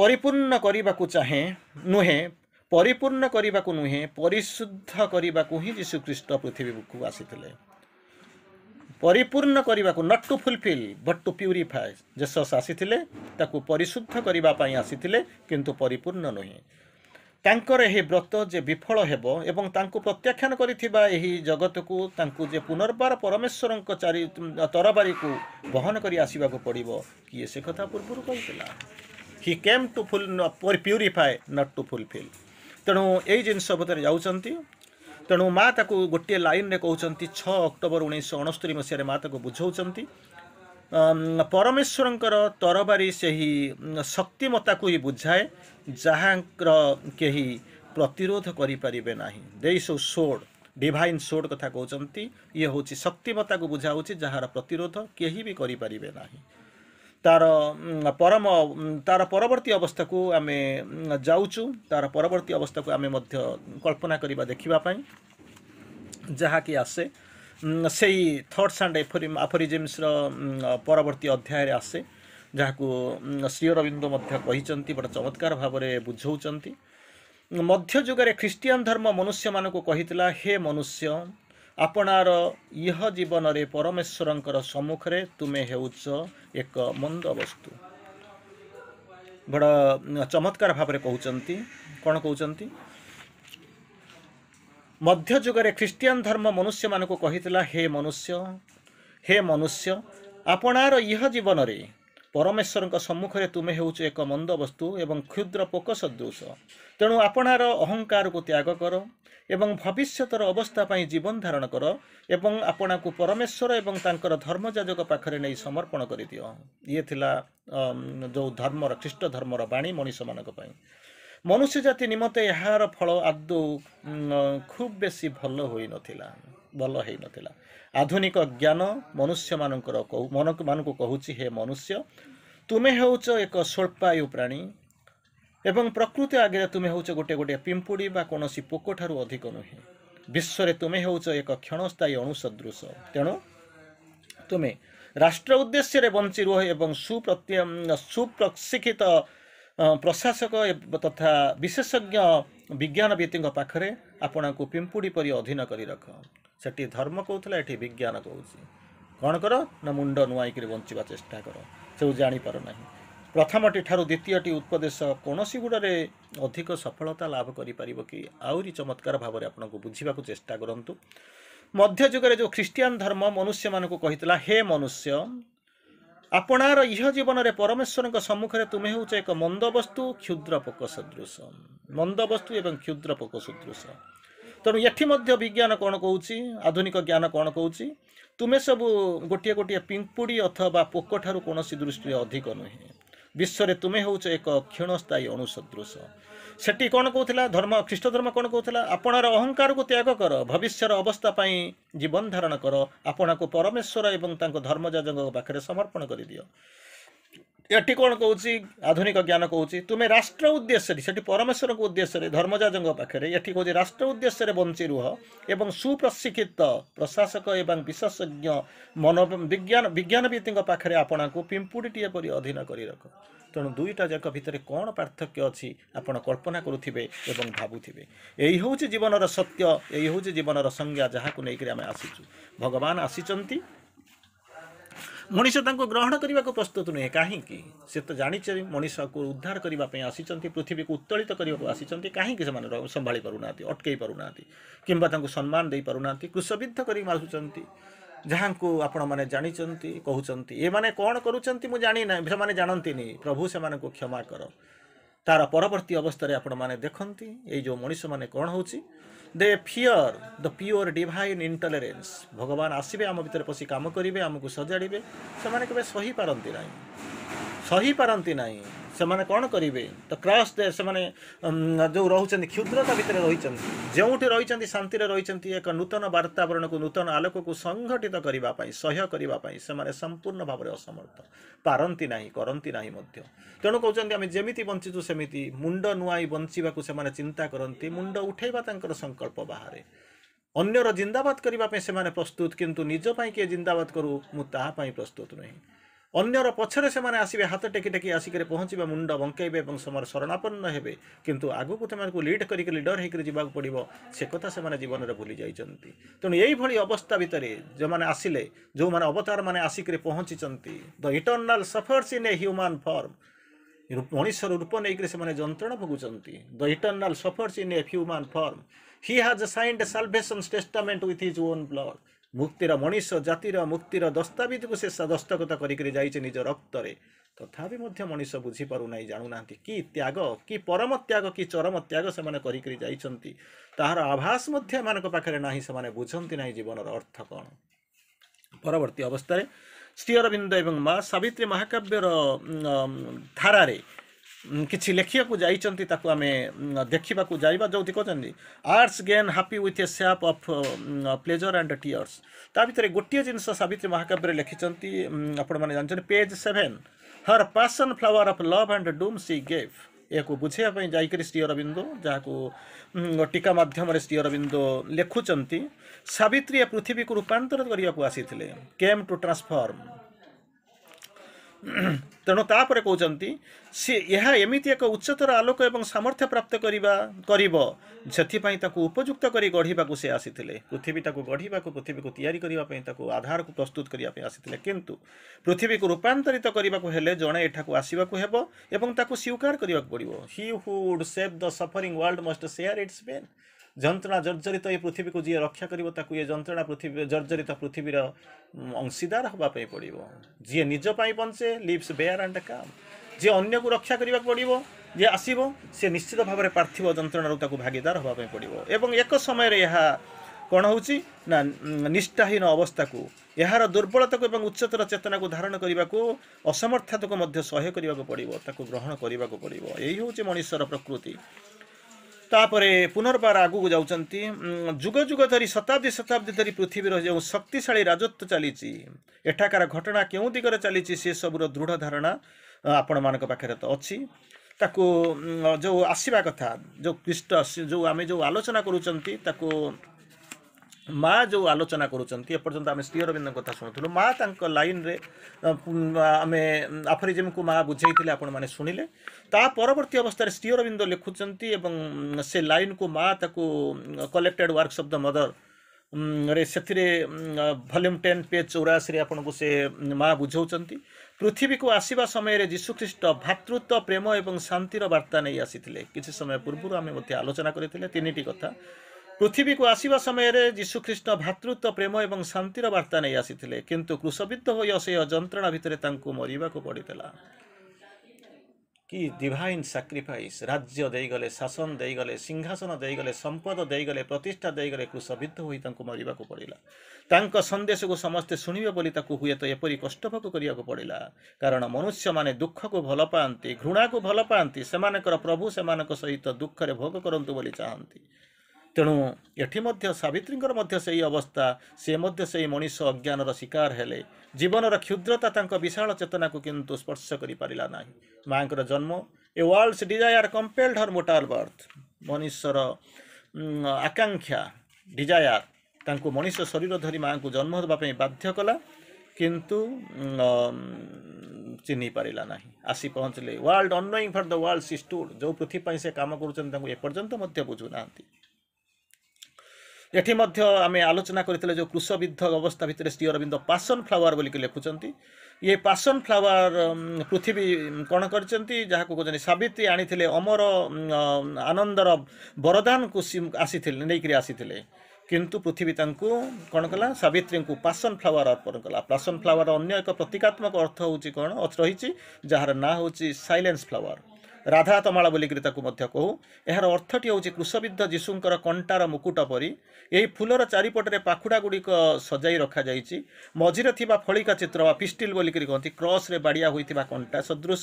ପରିପୂର୍ଣ୍ଣ କରିବାକୁ ଚାହେଁ ନୁହେଁ ପରିପୂର୍ଣ୍ଣ କରିବାକୁ ନୁହେଁ ପରିଶୁଦ୍ଧ କରିବାକୁ ହିଁ ଯୀଶୁଖ୍ରୀଷ୍ଟ ପୃଥିବୀକୁ ଆସିଥିଲେ ପରିପୂର୍ଣ୍ଣ କରିବାକୁ not to fulfil but to purify Jesus ଆସିଥିଲେ ତାକୁ ପରିଶୁଦ୍ଧ କରିବା ପାଇଁ ଆସିଥିଲେ କିନ୍ତୁ ପରିପୂର୍ଣ୍ଣ ନୁହେଁ ତାଙ୍କର ଏହି ବ୍ରତ ଯେ ବିଫଳ ହେବ ଏବଂ ତାଙ୍କୁ ପ୍ରତ୍ୟାଖ୍ୟାନ କରିଥିବା ଏହି ଜଗତକୁ ତାଙ୍କୁ ଯେ ପୁନର୍ବାର ପରମେଶ୍ୱରଙ୍କ ଚାରି ତରବାରୀକୁ ବହନ କରି ଆସିବାକୁ ପଡ଼ିବ କିଏ ସେ କଥା ପୂର୍ବରୁ କହିଥିଲା he came to full purify not to fulfil तेणु ए जिस भएर जाउँछ तेणु मा गोटे लैन चाहिँ छ अक्टोबर उन्े सौ अनस्तरी मस बुझाउँछ परमेश्वरको तरबारी सही शक्तिमताको हिँड बुझाए जहाँको केही प्रतिरोध गरिपारे नै देसो सोड डिभा सोड कथा शक्तिमताको बुझाहो जाँदा प्रतिरोध केही बिपारे नाहिँ ତାର ପରମ ତାର ପରବର୍ତ୍ତୀ ଅବସ୍ଥାକୁ ଆମେ ଯାଉଛୁ ତାର ପରବର୍ତ୍ତୀ ଅବସ୍ଥାକୁ ଆମେ ମଧ୍ୟ କଳ୍ପନା କରିବା ଦେଖିବା ପାଇଁ ଯାହାକି ଆସେ ସେଇ ଥଟ୍ସ ଆଣ୍ଡ ଆଫୋରିଜିମ୍ସର ପରବର୍ତ୍ତୀ ଅଧ୍ୟାୟରେ ଆସେ ଯାହାକୁ ଶ୍ରୀଅରବିନ୍ଦ ମଧ୍ୟ କହିଛନ୍ତି ବଡ଼ ଚମତ୍କାର ଭାବରେ ବୁଝାଉଛନ୍ତି ମଧ୍ୟଯୁଗରେ ଖ୍ରୀଷ୍ଟିଆନ ଧର୍ମ ମନୁଷ୍ୟମାନଙ୍କୁ କହିଥିଲା ହେ ମନୁଷ୍ୟ ଆପଣାର ଇହ ଜୀବନରେ ପରମେଶ୍ୱରଙ୍କର ସମ୍ମୁଖରେ ତୁମେ ହେଉଛ ଏକ ମନ୍ଦ ବସ୍ତୁ ବଡ଼ ଚମତ୍କାର ଭାବରେ କହୁଛନ୍ତି କ'ଣ କହୁଛନ୍ତି ମଧ୍ୟ ଯୁଗରେ ଖ୍ରୀଷ୍ଟିଆନ ଧର୍ମ ମନୁଷ୍ୟମାନଙ୍କୁ କହିଥିଲା ହେ ମନୁଷ୍ୟ ହେ ମନୁଷ୍ୟ ଆପଣାର ଇହ ଜୀବନରେ ପରମେଶ୍ୱରଙ୍କ ସମ୍ମୁଖରେ ତୁମେ ହେଉଛୁ ଏକ ମନ୍ଦ ବସ୍ତୁ ଏବଂ କ୍ଷୁଦ୍ର ପୋକ ସଦୃଶ ତେଣୁ ଆପଣାର ଅହଙ୍କାରକୁ ତ୍ୟାଗ କର ଏବଂ ଭବିଷ୍ୟତର ଅବସ୍ଥା ପାଇଁ ଜୀବନ ଧାରଣ କର ଏବଂ ଆପଣାକୁ ପରମେଶ୍ୱର ଏବଂ ତାଙ୍କର ଧର୍ମଯାଜକ ପାଖରେ ନେଇ ସମର୍ପଣ କରିଦିଅ ଇଏ ଥିଲା ଯେଉଁ ଧର୍ମର ଖ୍ରୀଷ୍ଟ ଧର୍ମର ବାଣୀ ମଣିଷମାନଙ୍କ ପାଇଁ ମନୁଷ୍ୟ ଜାତି ନିମନ୍ତେ ଏହାର ଫଳ ଆଦୌ ଖୁବ୍ ବେଶୀ ଭଲ ହୋଇନଥିଲା ଭଲ ହୋଇନଥିଲା ଆଧୁନିକ ଜ୍ଞାନ ମନୁଷ୍ୟମାନଙ୍କର ମନମାନଙ୍କୁ କହୁଛି ହେ ମନୁଷ୍ୟ ତୁମେ ହେଉଛ ଏକ ସ୍ୱଳ୍ପାୟୁ ପ୍ରାଣୀ ଏବଂ ପ୍ରକୃତି ଆଗରେ ତୁମେ ହେଉଛ ଗୋଟିଏ ଗୋଟିଏ ପିମ୍ପୁଡ଼ି ବା କୌଣସି ପୋକଠାରୁ ଅଧିକ ନୁହେଁ ବିଶ୍ୱରେ ତୁମେ ହେଉଛ ଏକ କ୍ଷଣସ୍ଥାୟୀ ଅଣୁସଦୃଶ ତେଣୁ ତୁମେ ରାଷ୍ଟ୍ର ଉଦ୍ଦେଶ୍ୟରେ ବଞ୍ଚି ରୁହ ଏବଂ ସୁପ୍ରତି ସୁପ୍ରଶିକ୍ଷିତ ପ୍ରଶାସକ ତଥା ବିଶେଷଜ୍ଞ ବିଜ୍ଞାନ ଭିତ୍ତିଙ୍କ ପାଖରେ ଆପଣଙ୍କୁ ପିମ୍ପୁଡ଼ି ପରି ଅଧୀନ କରି ରଖ ସେଠି ଧର୍ମ କହୁଥିଲା ଏଠି ବିଜ୍ଞାନ କହୁଛି କ'ଣ କର ନା ମୁଣ୍ଡ ନୁଆଇକିରି ବଞ୍ଚିବା ଚେଷ୍ଟା କର ସେଉ ଜାଣିପାରୁନାହିଁ ପ୍ରଥମଟି ଠାରୁ ଦ୍ୱିତୀୟଟି ଉପଦେଶ କୌଣସି ଗୁଡ଼ରେ ଅଧିକ ସଫଳତା ଲାଭ କରିପାରିବ କି ଆହୁରି ଚମତ୍କାର ଭାବରେ ଆପଣଙ୍କୁ ବୁଝିବାକୁ ଚେଷ୍ଟା କରନ୍ତୁ ମଧ୍ୟ ଯୁଗରେ ଯେଉଁ ଖ୍ରୀଷ୍ଟିଆନ ଧର୍ମ ମନୁଷ୍ୟମାନଙ୍କୁ କହିଥିଲା ହେ ମନୁଷ୍ୟ ଆପଣାର ଇହ ଜୀବନରେ ପରମେଶ୍ୱରଙ୍କ ସମ୍ମୁଖରେ ତୁମେ ହେଉଛ ଏକ ମନ୍ଦବସ୍ତୁ କ୍ଷୁଦ୍ର ପୋକ ସଦୃଶ ମନ୍ଦବସ୍ତୁ ଏବଂ କ୍ଷୁଦ୍ର ପୋକ ସଦୃଶ ତେଣୁ ଏଠି ମଧ୍ୟ ବିଜ୍ଞାନ କ'ଣ କହୁଛି ଆଧୁନିକ ଜ୍ଞାନ କ'ଣ କହୁଛି ତୁମେ ସବୁ ଗୋଟିଏ ଗୋଟିଏ ପିମ୍ପୁଡ଼ି ଅଥବା ପୋକଠାରୁ କୌଣସି ଦୃଷ୍ଟିରେ ଅଧିକ ନୁହେଁ ବିଶ୍ୱରେ ତୁମେ ହେଉଛ ଏକ କ୍ଷଣସ୍ଥାୟୀ ଅଣୁସଦୃଶ ସେଠି କ'ଣ କହୁଥିଲା ଧର୍ମ ଖ୍ରୀଷ୍ଟ ଧର୍ମ କ'ଣ କହୁଥିଲା ଆପଣାର ଅହଙ୍କାରକୁ ତ୍ୟାଗ କର ଭବିଷ୍ୟର ଅବସ୍ଥା ପାଇଁ ଜୀବନ ଧାରଣ କର ଆପଣାକୁ ପରମେଶ୍ୱର ଏବଂ ତାଙ୍କ ଧର୍ମଯାଜଙ୍କ ପାଖରେ ସମର୍ପଣ କରିଦିଅ ଏଠି କ'ଣ କହୁଛି ଆଧୁନିକ ଜ୍ଞାନ କହୁଛି ତୁମେ ରାଷ୍ଟ୍ର ଉଦ୍ଦେଶ୍ୟରେ ସେଠି ପରମେଶ୍ୱରଙ୍କ ଉଦ୍ଦେଶ୍ୟରେ ଧର୍ମଯାଜଙ୍କ ପାଖରେ ଏଠି କହୁଛି ରାଷ୍ଟ୍ର ଉଦ୍ଦେଶ୍ୟରେ ବଞ୍ଚି ରୁହ ଏବଂ ସୁପ୍ରଶିକ୍ଷିତ ପ୍ରଶାସକ ଏବଂ ବିଶେଷଜ୍ଞ ମନ ବିଜ୍ଞାନ ବିଜ୍ଞାନବିତ୍ଙ୍କ ପାଖରେ ଆପଣଙ୍କୁ ପିମ୍ପୁଡ଼ିଟିଏ ପରି ଅଧୀନ କରି ରଖ ତେଣୁ ଦୁଇଟା ଯାକ ଭିତରେ କ'ଣ ପାର୍ଥକ୍ୟ ଅଛି ଆପଣ କଳ୍ପନା କରୁଥିବେ ଏବଂ ଭାବୁଥିବେ ଏଇ ହେଉଛି ଜୀବନର ସତ୍ୟ ଏଇ ହେଉଛି ଜୀବନର ସଂଜ୍ଞା ଯାହାକୁ ନେଇକରି ଆମେ ଆସିଛୁ ଭଗବାନ ଆସିଛନ୍ତି मनिषा ग्रहण करने को प्रस्तुत नुहे कहीं तो जाचे मनीष को उद्धार करने आसी पृथ्वी को उत्तोलित करने आसी कहीं संभा पार ना अटकई पार ना कि सम्मान दे पार ना कृषविद्ध कर जहाँ को आपण मैंने जानते कहते ये कौन करें प्रभु से क्षमा कर तार परवर्त अवस्था आपण मैंने देखती यो मनीष मैंने कौन हो দে ফিଅର୍ ଦ ପିଓର ଡିଭାଇନ୍ ଇଣ୍ଟଲରେନ୍ସ ଭଗବାନ ଆସିବେ ଆମ ଭିତରେ ପଶି କାମ କରିବେ ଆମକୁ ସଜାଡ଼ିବେ ସେମାନେ କେବେ ସହିପାରନ୍ତି ନାହିଁ ସହିପାରନ୍ତି ନାହିଁ ସେମାନେ କ'ଣ କରିବେ ତ କ୍ରସ୍ ସେମାନେ ଯେଉଁ ରହୁଛନ୍ତି କ୍ଷୁଦ୍ରତା ଭିତରେ ରହିଛନ୍ତି ଯେଉଁଠି ରହିଛନ୍ତି ଶାନ୍ତିରେ ରହିଛନ୍ତି ଏକ ନୂତନ ବାର୍ତ୍ତାବରଣକୁ ନୂତନ ଆଲୋକକୁ ସଂଘଟିତ କରିବା ପାଇଁ ସହ୍ୟ କରିବା ପାଇଁ ସେମାନେ ସମ୍ପୂର୍ଣ୍ଣ ଭାବରେ ଅସମର୍ଥ ପାରନ୍ତି ନାହିଁ କରନ୍ତି ନାହିଁ ମଧ୍ୟ ତେଣୁ କହୁଛନ୍ତି ଆମେ ଯେମିତି ବଞ୍ଚିଛୁ ସେମିତି ମୁଣ୍ଡ ନୁଆଇ ବଞ୍ଚିବାକୁ ସେମାନେ ଚିନ୍ତା କରନ୍ତି ମୁଣ୍ଡ ଉଠାଇବା ତାଙ୍କର ସଂକଳ୍ପ ବାହାରେ ଅନ୍ୟର ଜିନ୍ଦାବାଦ କରିବା ପାଇଁ ସେମାନେ ପ୍ରସ୍ତୁତ କିନ୍ତୁ ନିଜ ପାଇଁ କିଏ ଜିନ୍ଦାବାଦ କରୁ ମୁଁ ତାହା ପାଇଁ ପ୍ରସ୍ତୁତ ନୁହେଁ ଅନ୍ୟର ପଛରେ ସେମାନେ ଆସିବେ ହାତ ଟେକି ଟେକି ଆସିକରି ପହଞ୍ଚିବେ ମୁଣ୍ଡ ବଙ୍କେଇବେ ଏବଂ ସମୟରେ ଶରଣାପନ୍ନ ହେବେ କିନ୍ତୁ ଆଗକୁ ସେମାନଙ୍କୁ ଲିଡ୍ କରିକି ଲିଡର୍ ହେଇକରି ଯିବାକୁ ପଡ଼ିବ ସେ କଥା ସେମାନେ ଜୀବନରେ ଭୁଲି ଯାଇଛନ୍ତି ତେଣୁ ଏଇଭଳି ଅବସ୍ଥା ଭିତରେ ଯେଉଁମାନେ ଆସିଲେ ଯେଉଁମାନେ ଅବତାରମାନେ ଆସିକରି ପହଞ୍ଚିଛନ୍ତି the eternal sufferers in a human form ମଣିଷର ରୂପ ନେଇକରି ସେମାନେ ଯନ୍ତ୍ରଣା ଭୋଗୁଛନ୍ତି the eternal sufferers in a human form he has signed salvation testament with his own blood ମୁକ୍ତିର ମଣିଷ ଜାତିର ମୁକ୍ତିର ଦସ୍ତାବିଜକୁ ସେ ଦସ୍ତଖତ କରିକରି ଯାଇଛି ନିଜ ରକ୍ତରେ ତଥାପି ମଧ୍ୟ ମଣିଷ ବୁଝିପାରୁନାହିଁ ଜାଣୁନାହାନ୍ତି କି ତ୍ୟାଗ କି ପରମ ତ୍ୟାଗ କି ଚରମ ତ୍ୟାଗ ସେମାନେ କରିକରି ଯାଇଛନ୍ତି ତାହାର ଆଭାସ ମଧ୍ୟ ଏମାନଙ୍କ ପାଖରେ ନାହିଁ ସେମାନେ ବୁଝନ୍ତି ନାହିଁ ଜୀବନର ଅର୍ଥ କ'ଣ ପରବର୍ତ୍ତୀ ଅବସ୍ଥାରେ ଶ୍ରୀ ଅରବିନ୍ଦ ଏବଂ ମା ସାବିତ୍ରୀ ମହାକାବ୍ୟର ଧାରାରେ କିଛି ଲେଖିବାକୁ ଯାଇଛନ୍ତି ତାକୁ ଆମେ ଦେଖିବାକୁ ଯାଇବା ଯେଉଁଠି କହିଛନ୍ତି earth's gain happy with a sap of pleasure and tears ତା ଭିତରେ ଗୋଟିଏ ଜିନିଷ ସାବିତ୍ରୀ ମହାକାବ୍ୟରେ ଲେଖିଛନ୍ତି ଆପଣମାନେ ଜାଣିଛନ୍ତି page seven her passion flower of love and doom she gave ଏହାକୁ ବୁଝେଇବା ପାଇଁ ଯାଇକରି ଶ୍ରୀ ଅରବିନ୍ଦ ଯାହାକୁ ଟୀକା ମାଧ୍ୟମରେ ଶ୍ରୀ ଅରବିନ୍ଦ ଲେଖୁଛନ୍ତି ସାବିତ୍ରୀ ଏ ପୃଥିବୀକୁ ରୂପାନ୍ତର କରିବାକୁ ଆସିଥିଲେ କେମ୍ ଟୁ ଟ୍ରାନ୍ସଫର୍ମ ତେଣୁ ତାପରେ କହୁଛନ୍ତି ସେ ଏହା ଏମିତି ଏକ ଉଚ୍ଚତର ଆଲୋକ ଏବଂ ସାମର୍ଥ୍ୟ ପ୍ରାପ୍ତ କରିବା କରିବ ସେଥିପାଇଁ ତାକୁ ଉପଯୁକ୍ତ କରି ଗଢ଼ିବାକୁ ସେ ଆସିଥିଲେ ପୃଥିବୀ ତାକୁ ଗଢ଼ିବାକୁ ପୃଥିବୀକୁ ତିଆରି କରିବା ପାଇଁ ତାକୁ ଆଧାରକୁ ପ୍ରସ୍ତୁତ କରିବା ପାଇଁ ଆସିଥିଲେ କିନ୍ତୁ ପୃଥିବୀକୁ ରୂପାନ୍ତରିତ କରିବାକୁ ହେଲେ ଜଣେ ଏଠାକୁ ଆସିବାକୁ ହେବ ଏବଂ ତାକୁ ସ୍ୱୀକାର କରିବାକୁ ପଡ଼ିବ he who'd save the suffering world must share its pain ଯନ୍ତ୍ରଣା ଜର୍ଜରିତ ଏ ପୃଥିବୀକୁ ଯିଏ ରକ୍ଷା କରିବ ତାକୁ ଏ ଯନ୍ତ୍ରଣା ପୃଥିବୀ ଜର୍ଜରିତ ପୃଥିବୀର ଅଂଶୀଦାର ହେବା ପାଇଁ ପଡ଼ିବ ଯିଏ ନିଜ ପାଇଁ ବଞ୍ଚେ ଲିପ୍ସ ବେୟାର ଆଣ୍ଡ କାମ୍ ଯିଏ ଅନ୍ୟକୁ ରକ୍ଷା କରିବାକୁ ପଡ଼ିବ ଯିଏ ଆସିବ ସିଏ ନିଶ୍ଚିତ ଭାବରେ ପାର୍ଥିବ ଯନ୍ତ୍ରଣାରୁ ତାକୁ ଭାଗିଦାର ହେବା ପାଇଁ ପଡ଼ିବ ଏବଂ ଏକ ସମୟରେ ଏହା କ'ଣ ହେଉଛି ନା ନିଷ୍ଠାହୀନ ଅବସ୍ଥାକୁ ଏହାର ଦୁର୍ବଳତାକୁ ଏବଂ ଉଚ୍ଚତର ଚେତନାକୁ ଧାରଣ କରିବାକୁ ଅସମର୍ଥତାକୁ ମଧ୍ୟ ସହ୍ୟ କରିବାକୁ ପଡ଼ିବ ତାକୁ ଗ୍ରହଣ କରିବାକୁ ପଡ଼ିବ ଏହି ହେଉଛି ମଣିଷର ପ୍ରକୃତି ତାପରେ ପୁନର୍ବାର ଆଗକୁ ଯାଉଛନ୍ତି ଯୁଗ ଯୁଗ ଧରି ଶତାବ୍ଦୀ ଶତାବ୍ଦୀ ଧରି ପୃଥିବୀର ଯେଉଁ ଶକ୍ତିଶାଳୀ ରାଜତ୍ୱ ଚାଲିଛି ଏଠାକାର ଘଟଣା କେଉଁ ଦିଗରେ ଚାଲିଛି ସେସବୁର ଦୃଢ଼ ଧାରଣା ଆପଣମାନଙ୍କ ପାଖରେ ତ ଅଛି ତାକୁ ଯେଉଁ ଆସିବା କଥା ଯେଉଁ ଖ୍ରୀଷ୍ଟ ଯେଉଁ ଆମେ ଯେଉଁ ଆଲୋଚନା କରୁଛନ୍ତି ତାକୁ ମା ଯେଉଁ ଆଲୋଚନା କରୁଛନ୍ତି ଏପର୍ଯ୍ୟନ୍ତ ଆମେ ଶ୍ରୀ ଅରବିନ୍ଦଙ୍କ କଥା ଶୁଣୁଥିଲୁ ମା ତାଙ୍କ ଲାଇନ୍ରେ ଆମେ ଆଫରିଜିମ୍କୁ ମା ବୁଝେଇଥିଲେ ଆପଣମାନେ ଶୁଣିଲେ ତା ପରବର୍ତ୍ତୀ ଅବସ୍ଥାରେ ଶ୍ରୀ ଅରବିନ୍ଦ ଲେଖୁଛନ୍ତି ଏବଂ ସେ ଲାଇନକୁ ମା ତାକୁ collected works of the Mother ରେ ସେଥିରେ ଭଲ୍ୟୁମ୍ ଟେନ୍ ପେଜ୍ ଚଉରାଅଶୀରେ ଆପଣଙ୍କୁ ସେ ମା ବୁଝାଉଛନ୍ତି ପୃଥିବୀକୁ ଆସିବା ସମୟରେ ଯୀଶୁଖ୍ରୀଷ୍ଟ ଭାତୃତ୍ୱ ପ୍ରେମ ଏବଂ ଶାନ୍ତିର ବାର୍ତ୍ତା ନେଇ ଆସିଥିଲେ କିଛି ସମୟ ପୂର୍ବରୁ ଆମେ ମଧ୍ୟ ଆଲୋଚନା କରିଥିଲେ ତିନିଟି କଥା ପୃଥିବୀକୁ ଆସିବା ସମୟରେ ଯୀଶୁଖ୍ରୀଷ୍ଣ ଭାତୃତ୍ୱ ପ୍ରେମ ଏବଂ ଶାନ୍ତିର ବାର୍ତ୍ତା ନେଇ ଆସିଥିଲେ କିନ୍ତୁ କୃଷବିଦ୍ଧ ହୋଇ ଅସହ୍ୟ ଯନ୍ତ୍ରଣା ଭିତରେ ତାଙ୍କୁ ମରିବାକୁ ପଡ଼ିଥିଲା କି ଡିଭାଇନ୍ ସାକ୍ରିଫାଇସ୍ ରାଜ୍ୟ ଦେଇଗଲେ ଶାସନ ଦେଇଗଲେ ସିଂହାସନ ଦେଇଗଲେ ସମ୍ପଦ ଦେଇଗଲେ ପ୍ରତିଷ୍ଠା ଦେଇଗଲେ କୃଷବିଦ୍ଧ ହୋଇ ତାଙ୍କୁ ମରିବାକୁ ପଡ଼ିଲା ତାଙ୍କ ସନ୍ଦେଶକୁ ସମସ୍ତେ ଶୁଣିବେ ବୋଲି ତାକୁ ହୁଏତ ଏପରି କଷ୍ଟଭୋଗ କରିବାକୁ ପଡ଼ିଲା କାରଣ ମନୁଷ୍ୟମାନେ ଦୁଃଖକୁ ଭଲ ପାଆନ୍ତି ଘୃଣାକୁ ଭଲ ପାଆନ୍ତି ସେମାନଙ୍କର ପ୍ରଭୁ ସେମାନଙ୍କ ସହିତ ଦୁଃଖରେ ଭୋଗ କରନ୍ତୁ ବୋଲି ଚାହାନ୍ତି ତେଣୁ ଏଠି ମଧ୍ୟ ସାବିତ୍ରୀଙ୍କର ମଧ୍ୟ ସେହି ଅବସ୍ଥା ସେ ମଧ୍ୟ ସେହି ମଣିଷ ଅଜ୍ଞାନର ଶିକାର ହେଲେ ଜୀବନର କ୍ଷୁଦ୍ରତା ତାଙ୍କ ବିଶାଳ ଚେତନାକୁ କିନ୍ତୁ ସ୍ପର୍ଶ କରିପାରିଲା ନାହିଁ ମାଆଙ୍କର ଜନ୍ମ ଏ ୱାର୍ଲଡ଼ସ ଡିଜାୟାର କମ୍ପେଲ୍ଡ ହର୍ ମୋଟାଲ ବର୍ଥ ମଣିଷର ଆକାଂକ୍ଷା ଡିଜାୟାର ତାଙ୍କୁ ମଣିଷ ଶରୀର ଧରି ମାଆଙ୍କୁ ଜନ୍ମ ଦେବା ପାଇଁ ବାଧ୍ୟ କଲା କିନ୍ତୁ ଚିହ୍ନି ପାରିଲା ନାହିଁ ଆସି ପହଞ୍ଚିଲେ world annoying for the world she stood ଯେଉଁ ପୃଥିବୀ ପାଇଁ ସେ କାମ କରୁଛନ୍ତି ତାଙ୍କୁ ଏପର୍ଯ୍ୟନ୍ତ ମଧ୍ୟ ବୁଝୁନାହାନ୍ତି ଏଠି ମଧ୍ୟ ଆମେ ଆଲୋଚନା କରିଥିଲେ ଯେଉଁ କୃଷବିଦ୍ଧ ଅବସ୍ଥା ଭିତରେ শ্রী ଅରବିନ୍ଦ পাসন ফ্লাওয়ার বলি ଲେଖୁଛନ୍ତି ଇଏ পাসন ଫ୍ଲାୱାର ପୃଥିବୀ କ'ଣ କରିଛନ୍ତି ଯାହାକୁ କହୁଛନ୍ତି ସାବିତ୍ରୀ ଆଣିଥିଲେ ଅମର ଆନନ୍ଦର ବରଦାନକୁ ଆସିଥିଲେ ନେଇକରି ଆସିଥିଲେ କିନ୍ତୁ ପୃଥିବୀ ତାଙ୍କୁ କ'ଣ କଲା ସାବିତ୍ରୀଙ୍କୁ ପାସନ୍ ଫ୍ଲାୱାର ଅର୍ପଣ କଲା ପାସନ୍ ଫ୍ଲାୱାର ଅନ୍ୟ ଏକ ପ୍ରତୀକାତ୍ମକ ଅର୍ଥ ହେଉଛି କ'ଣ ରହିଛି ଯାହାର ନାଁ ହେଉଛି ସାଇଲେନ୍ସ ଫ୍ଲାୱାର ରାଧା ତମାଳ ବୋଲିକରି ତାକୁ ମଧ୍ୟ କହୁ ଏହାର ଅର୍ଥଟି ହେଉଛି କୃଷବିଦ୍ଧ ଯୀଶୁଙ୍କର କଣ୍ଟାର ମୁକୁଟ ପରି ଏହି ଫୁଲର ଚାରିପଟରେ ପାଖୁଡ଼ା ଗୁଡ଼ିକ ସଜାଇ ରଖାଯାଇଛି ମଝିରେ ଥିବା ଫଳିକା ଚିତ୍ର ବା ପିଷ୍ଟିଲ୍ ବୋଲିକରି କହନ୍ତି କ୍ରସ୍ରେ ବାଡ଼ିଆ ହୋଇଥିବା କଣ୍ଟା ସଦୃଶ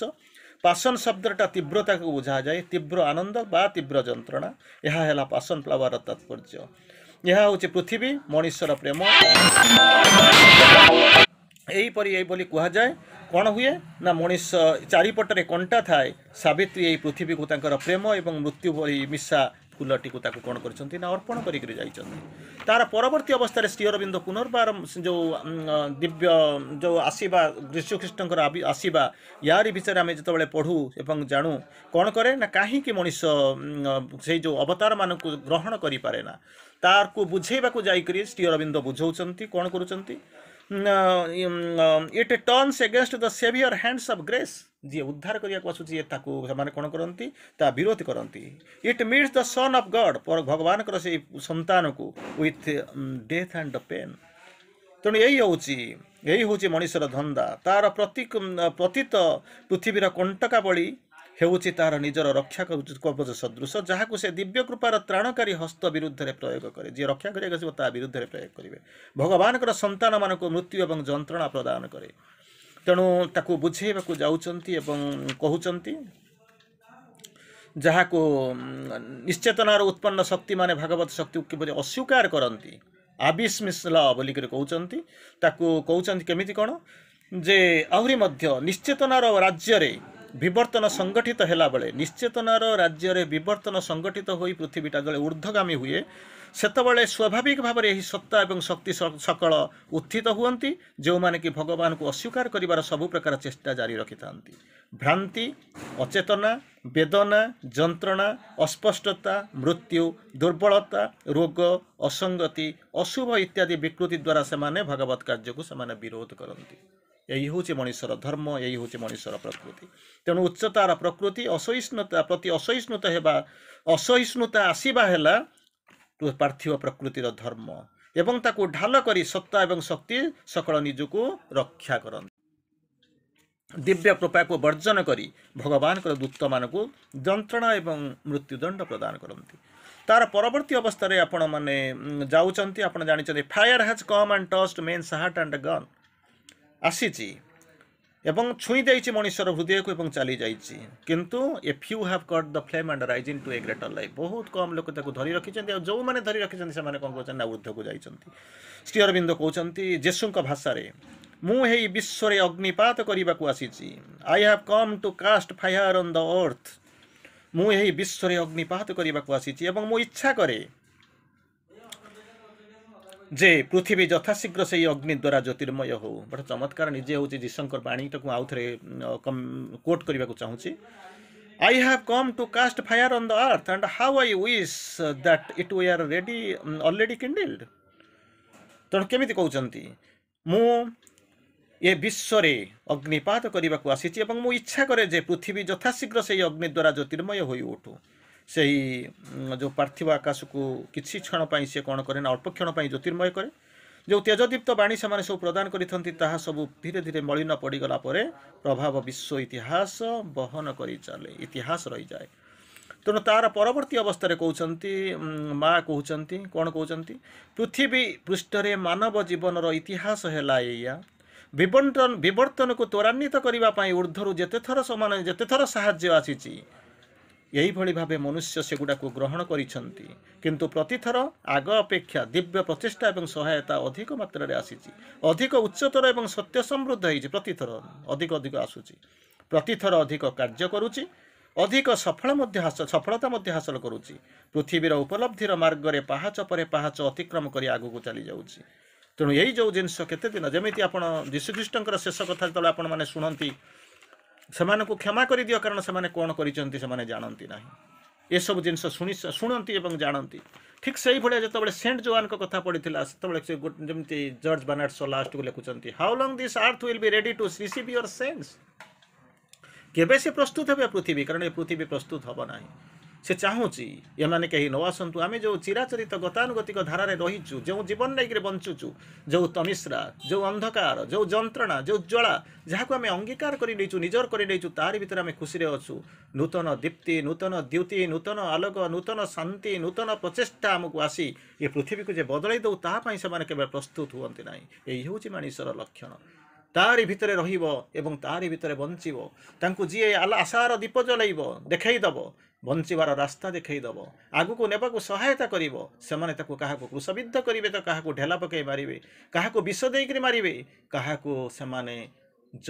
ପାସନ ଶବ୍ଦଟା ତୀବ୍ରତାକୁ ବୁଝାଯାଏ ତୀବ୍ର ଆନନ୍ଦ ବା ତୀବ୍ର ଯନ୍ତ୍ରଣା ଏହା ହେଲା ପାସନ ପ୍ଲାୱାର ତାତ୍ପର୍ଯ୍ୟ ଏହା ହେଉଛି ପୃଥିବୀ ମଣିଷର ପ୍ରେମ ଏହିପରି ଏହିଭଳି କୁହାଯାଏ କ'ଣ ହୁଏ ନା ମଣିଷ ଚାରିପଟରେ କଣ୍ଟା ଥାଏ ସାବିତ୍ରୀ ଏହି ପୃଥିବୀକୁ ତାଙ୍କର ପ୍ରେମ ଏବଂ ମୃତ୍ୟୁ ଭଳି ମିଶା ଫୁଲଟିକୁ ତାକୁ କ'ଣ କରିଛନ୍ତି ନା ଅର୍ପଣ କରିକିରି ଯାଇଛନ୍ତି ତା'ର ପରବର୍ତ୍ତୀ ଅବସ୍ଥାରେ ଶ୍ରୀଅରବିନ୍ଦ ପୁନର୍ବାର ଯେଉଁ ଦିବ୍ୟ ଯେଉଁ ଆସିବା ଯୀଶୁଖ୍ରୀଷ୍ଟଙ୍କର ଆସିବା ୟାରି ବିଷୟରେ ଆମେ ଯେତେବେଳେ ପଢ଼ୁ ଏବଂ ଜାଣୁ କ'ଣ କରେ ନା କାହିଁକି ମଣିଷ ସେଇ ଯେଉଁ ଅବତାରମାନଙ୍କୁ ଗ୍ରହଣ କରିପାରେ ନା ତାକୁ ବୁଝେଇବାକୁ ଯାଇକରି ଶ୍ରୀଅରବିନ୍ଦ ବୁଝାଉଛନ୍ତି କ'ଣ କରୁଛନ୍ତି it turns against the saviour hands of grace ଯିଏ ଉଦ୍ଧାର କରିବାକୁ ଆସୁଛି ତାକୁ ସେମାନେ କ'ଣ କରନ୍ତି ତା ବିରୋଧ କରନ୍ତି it meets the son of God ପର ଭଗବାନଙ୍କର ସେଇ ସନ୍ତାନକୁ with death and the pain ତେଣୁ ଏଇ ହେଉଛି ଏଇ ହେଉଛି ମଣିଷର ଧନ୍ଦା ତା'ର ପ୍ରତି ପ୍ରତୀତ ପୃଥିବୀର କଣ୍ଟକା ଭଳି ହେଉଛି ତାହାର ନିଜର ରକ୍ଷା କବଚ ସଦୃଶ ଯାହାକୁ ସେ ଦିବ୍ୟ କୃପାର ତ୍ରାଣକାରୀ ହସ୍ତ ବିରୁଦ୍ଧରେ ପ୍ରୟୋଗ କରେ ଯିଏ ରକ୍ଷା କରିବାକୁ ଆସିବ ତା ବିରୁଦ୍ଧରେ ପ୍ରୟୋଗ କରିବେ ଭଗବାନଙ୍କର ସନ୍ତାନମାନଙ୍କୁ ମୃତ୍ୟୁ ଏବଂ ଯନ୍ତ୍ରଣା ପ୍ରଦାନ କରେ ତେଣୁ ତାକୁ ବୁଝେଇବାକୁ ଯାଉଛନ୍ତି ଏବଂ କହୁଛନ୍ତି ଯାହାକୁ ନିଶ୍ଚେତନାର ଉତ୍ପନ୍ନ ଶକ୍ତିମାନେ ଭାଗବତ ଶକ୍ତିକୁ କିପରି ଅସ୍ୱୀକାର କରନ୍ତି ଆବିସ୍ ମିସ୍ଲ ବୋଲିକରି କହୁଛନ୍ତି ତାକୁ କହୁଛନ୍ତି କେମିତି କ'ଣ ଯେ ଆହୁରି ମଧ୍ୟ ନିଶ୍ଚେତନାର ରାଜ୍ୟରେ ବିବର୍ତ୍ତନ ସଂଗଠିତ ହେଲାବେଳେ ନିଶ୍ଚେତନାର ରାଜ୍ୟରେ ବିବର୍ତ୍ତନ ସଂଗଠିତ ହୋଇ ପୃଥିବୀଟା ଯେତେବେଳେ ଊର୍ଦ୍ଧ୍ୱଗାମୀ ହୁଏ ସେତେବେଳେ ସ୍ୱାଭାବିକ ଭାବରେ ଏହି ସତ୍ତା ଏବଂ ଶକ୍ତି ସକଳ ଉତ୍ଥିତ ହୁଅନ୍ତି ଯେଉଁମାନେ କି ଭଗବାନଙ୍କୁ ଅସ୍ୱୀକାର କରିବାର ସବୁ ପ୍ରକାର ଚେଷ୍ଟା ଜାରି ରଖିଥାନ୍ତି ଭ୍ରାନ୍ତି ଅଚେତନା ବେଦନା ଯନ୍ତ୍ରଣା ଅସ୍ପଷ୍ଟତା ମୃତ୍ୟୁ ଦୁର୍ବଳତା ରୋଗ ଅସଙ୍ଗତି ଅଶୁଭ ଇତ୍ୟାଦି ବିକୃତି ଦ୍ୱାରା ସେମାନେ ଭଗବତ କାର୍ଯ୍ୟକୁ ସେମାନେ ବିରୋଧ କରନ୍ତି यही हौ मनिषर धर्म यही हौ मनिषर प्रकृति ते उच्चतार प्रकृति असहिष्णुता प्रति असहिष्णुता असहिष्णुता आसला पर्थिव प्रकृति र धर्म एवं ताको ढाल ढालक सत्ता एवं शक्ति सकल रक्षा रक्षाकर दिव्य कृपा कृपाको वर्जन कि भगवान्को दूप्त मनको जन्त मृत्युदण्ड प्रदान कति तार परवर्ती अवस्था आपण आप जा जा fire has come and touched men's heart and gone ଆସିଛି ଏବଂ ଛୁଇଁ ଦେଇଛି ମଣିଷର ହୃଦୟକୁ ଏବଂ ଚାଲିଯାଇଛି କିନ୍ତୁ if you have caught the flame and rise to a greater life ବହୁତ କମ୍ ଲୋକ ତାକୁ ଧରି ରଖିଛନ୍ତି ଆଉ ଯେଉଁମାନେ ଧରି ରଖିଛନ୍ତି ସେମାନେ କ'ଣ କହୁଛନ୍ତି ନା ଉର୍ଦ୍ଧ୍ୱକୁ ଯାଇଛନ୍ତି ଶ୍ରୀ ଅରବିନ୍ଦ କହୁଛନ୍ତି ଯୀଶୁଙ୍କ ଭାଷାରେ ମୁଁ ଏହି ବିଶ୍ୱରେ ଅଗ୍ନିପାତ କରିବାକୁ ଆସିଛି I have come to cast fire on the earth ମୁଁ ଏହି ବିଶ୍ୱରେ ଅଗ୍ନିପାତ କରିବାକୁ ଆସିଛି ଏବଂ ମୁଁ ଇଚ୍ଛା କରେ ଯେ ପୃଥିବୀ ଯଥାଶୀଘ୍ର ସେଇ ଅଗ୍ନି ଦ୍ୱାରା ଜ୍ୟୋତିର୍ମୟ ହେଉ ବଡ଼ ଚମତ୍କାର ନିଜେ ହେଉଛି ଯୀଶୁଙ୍କର ବାଣୀଟାକୁ ଆଉ ଥରେ କୋଟ୍ କରିବାକୁ ଚାହୁଁଛି I have come to cast fire on the earth and how I wish that it we are ready already kindled ତେଣୁ କେମିତି କହୁଛନ୍ତି ମୁଁ ଏ ବିଶ୍ୱରେ ଅଗ୍ନିପାତ କରିବାକୁ ଆସିଛି ଏବଂ ମୁଁ ଇଚ୍ଛା କରେ ଯେ ପୃଥିବୀ ଯଥାଶୀଘ୍ର ସେଇ ଅଗ୍ନି ଦ୍ୱାରା ଜ୍ୟୋତିର୍ମୟ ହୋଇ ଉଠୁ ସେହି ଯେଉଁ ପାର୍ଥିବ ଆକାଶକୁ କିଛି କ୍ଷଣ ପାଇଁ ସେ କ'ଣ କରେ ନା ଅଳ୍ପ କ୍ଷଣ ପାଇଁ ଜ୍ୟୋତିର୍ମୟ କରେ ଯେଉଁ ତେଜଦୀପ୍ତ ବାଣୀ ସେମାନେ ସବୁ ପ୍ରଦାନ କରିଥାନ୍ତି ତାହା ସବୁ ଧୀରେ ଧୀରେ ମଳିନ ପଡ଼ିଗଲା ପରେ ପ୍ରଭାବ ବିଶ୍ୱ ଇତିହାସ ବହନ କରି ଚାଲେ ଇତିହାସ ରହିଯାଏ ତେଣୁ ତା'ର ପରବର୍ତ୍ତୀ ଅବସ୍ଥାରେ କହୁଛନ୍ତି ମା କହୁଛନ୍ତି କ'ଣ କହୁଛନ୍ତି ପୃଥିବୀ ପୃଷ୍ଠରେ ମାନବ ଜୀବନର ଇତିହାସ ହେଲା ଏଇଆ ବିବର୍ତ୍ତନ ବିବର୍ତ୍ତନକୁ ତ୍ୱରାନ୍ୱିତ କରିବା ପାଇଁ ଉର୍ଦ୍ଧ୍ୱରୁ ଯେତେଥର ସେମାନେ ଯେତେଥର ସାହାଯ୍ୟ ଆସିଛି ଏହିଭଳି ଭାବେ ମନୁଷ୍ୟ ସେଗୁଡ଼ାକୁ ଗ୍ରହଣ କରିଛନ୍ତି କିନ୍ତୁ ପ୍ରତିଥର ଆଗ ଅପେକ୍ଷା ଦିବ୍ୟ ପ୍ରଚେଷ୍ଟା ଏବଂ ସହାୟତା ଅଧିକ ମାତ୍ରାରେ ଆସିଛି ଅଧିକ ଉଚ୍ଚତର ଏବଂ ସତ୍ୟ ସମୃଦ୍ଧ ହେଇଛି ପ୍ରତିଥର ଅଧିକ ଅଧିକ ଆସୁଛି ପ୍ରତିଥର ଅଧିକ କାର୍ଯ୍ୟ କରୁଛି ଅଧିକ ସଫଳ ମଧ୍ୟ ସଫଳତା ମଧ୍ୟ ହାସଲ କରୁଛି ପୃଥିବୀର ଉପଲବ୍ଧିର ମାର୍ଗରେ ପାହାଚ ପରେ ପାହାଚ ଅତିକ୍ରମ କରି ଆଗକୁ ଚାଲିଯାଉଛି ତେଣୁ ଏଇ ଯେଉଁ ଜିନିଷ କେତେ ଦିନ ଯେମିତି ଆପଣ ଯୀଶୁଖ୍ରୀଷ୍ଟଙ୍କର ଶେଷ କଥା ଯେତେବେଳେ ଆପଣମାନେ ଶୁଣନ୍ତି ସେମାନଙ୍କୁ କ୍ଷମା କରିଦିଅ କାରଣ ସେମାନେ କ'ଣ କରିଛନ୍ତି ସେମାନେ ଜାଣନ୍ତି ନାହିଁ ଏସବୁ ଜିନିଷ ଶୁଣି ଶୁଣନ୍ତି ଏବଂ ଜାଣନ୍ତି ଠିକ୍ ସେଇଭଳିଆ ଯେତେବେଳେ ସେଣ୍ଟ ଜୋଆନଙ୍କ କଥା ପଡ଼ିଥିଲା ସେତେବେଳେ ସେ ଯେମିତି ଜର୍ଜ ବାନାର୍ସ ଲାଷ୍ଟକୁ ଲେଖୁଛନ୍ତି how long this earth will be ready to receive your saints କେବେ ସେ ପ୍ରସ୍ତୁତ ହେବେ ପୃଥିବୀ କାରଣ ଏ ପୃଥିବୀ ପ୍ରସ୍ତୁତ ହେବ ନାହିଁ ସେ ଚାହୁଁଛି ଏମାନେ କେହି ନ ଆସନ୍ତୁ ଆମେ ଯେଉଁ ଚିରାଚରିତ ଗତାନୁଗତିକ ଧାରାରେ ରହିଛୁ ଯେଉଁ ଜୀବନ ନେଇକରି ବଞ୍ଚୁଛୁ ଯେଉଁ ତମିଶ୍ରା ଯେଉଁ ଅନ୍ଧକାର ଯେଉଁ ଯନ୍ତ୍ରଣା ଯେଉଁ ଜ୍ୱଳା ଯାହାକୁ ଆମେ ଅଙ୍ଗୀକାର କରି ନେଇଛୁ ନିଜର କରି ନେଇଛୁ ତାରି ଭିତରେ ଆମେ ଖୁସିରେ ଅଛୁ ନୂତନ ଦୀପ୍ତି ନୂତନ ଦ୍ୟୁତି ନୂତନ ଆଲୋକ ନୂତନ ଶାନ୍ତି ନୂତନ ପ୍ରଚେଷ୍ଟା ଆମକୁ ଆସି ଏ ପୃଥିବୀକୁ ଯେ ବଦଳେଇ ଦେଉ ତାହା ପାଇଁ ସେମାନେ କେବେ ପ୍ରସ୍ତୁତ ହୁଅନ୍ତି ନାହିଁ ଏହି ହେଉଛି ମଣିଷର ଲକ୍ଷଣ ତାରି ଭିତରେ ରହିବ ଏବଂ ତାରି ଭିତରେ ବଞ୍ଚିବ ତାଙ୍କୁ ଯିଏ ଆଶାର ଦୀପ ଜଳାଇବ ଦେଖାଇଦେବ ବଞ୍ଚିବାର ରାସ୍ତା ଦେଖାଇଦେବ ଆଗକୁ ନେବାକୁ ସହାୟତା କରିବ ସେମାନେ ତାକୁ କାହାକୁ କୃଷବିଦ୍ଧ କରିବେ ତ କାହାକୁ ଢେଲା ପକାଇ ମାରିବେ କାହାକୁ ବିଷ ଦେଇକରି ମାରିବେ କାହାକୁ ସେମାନେ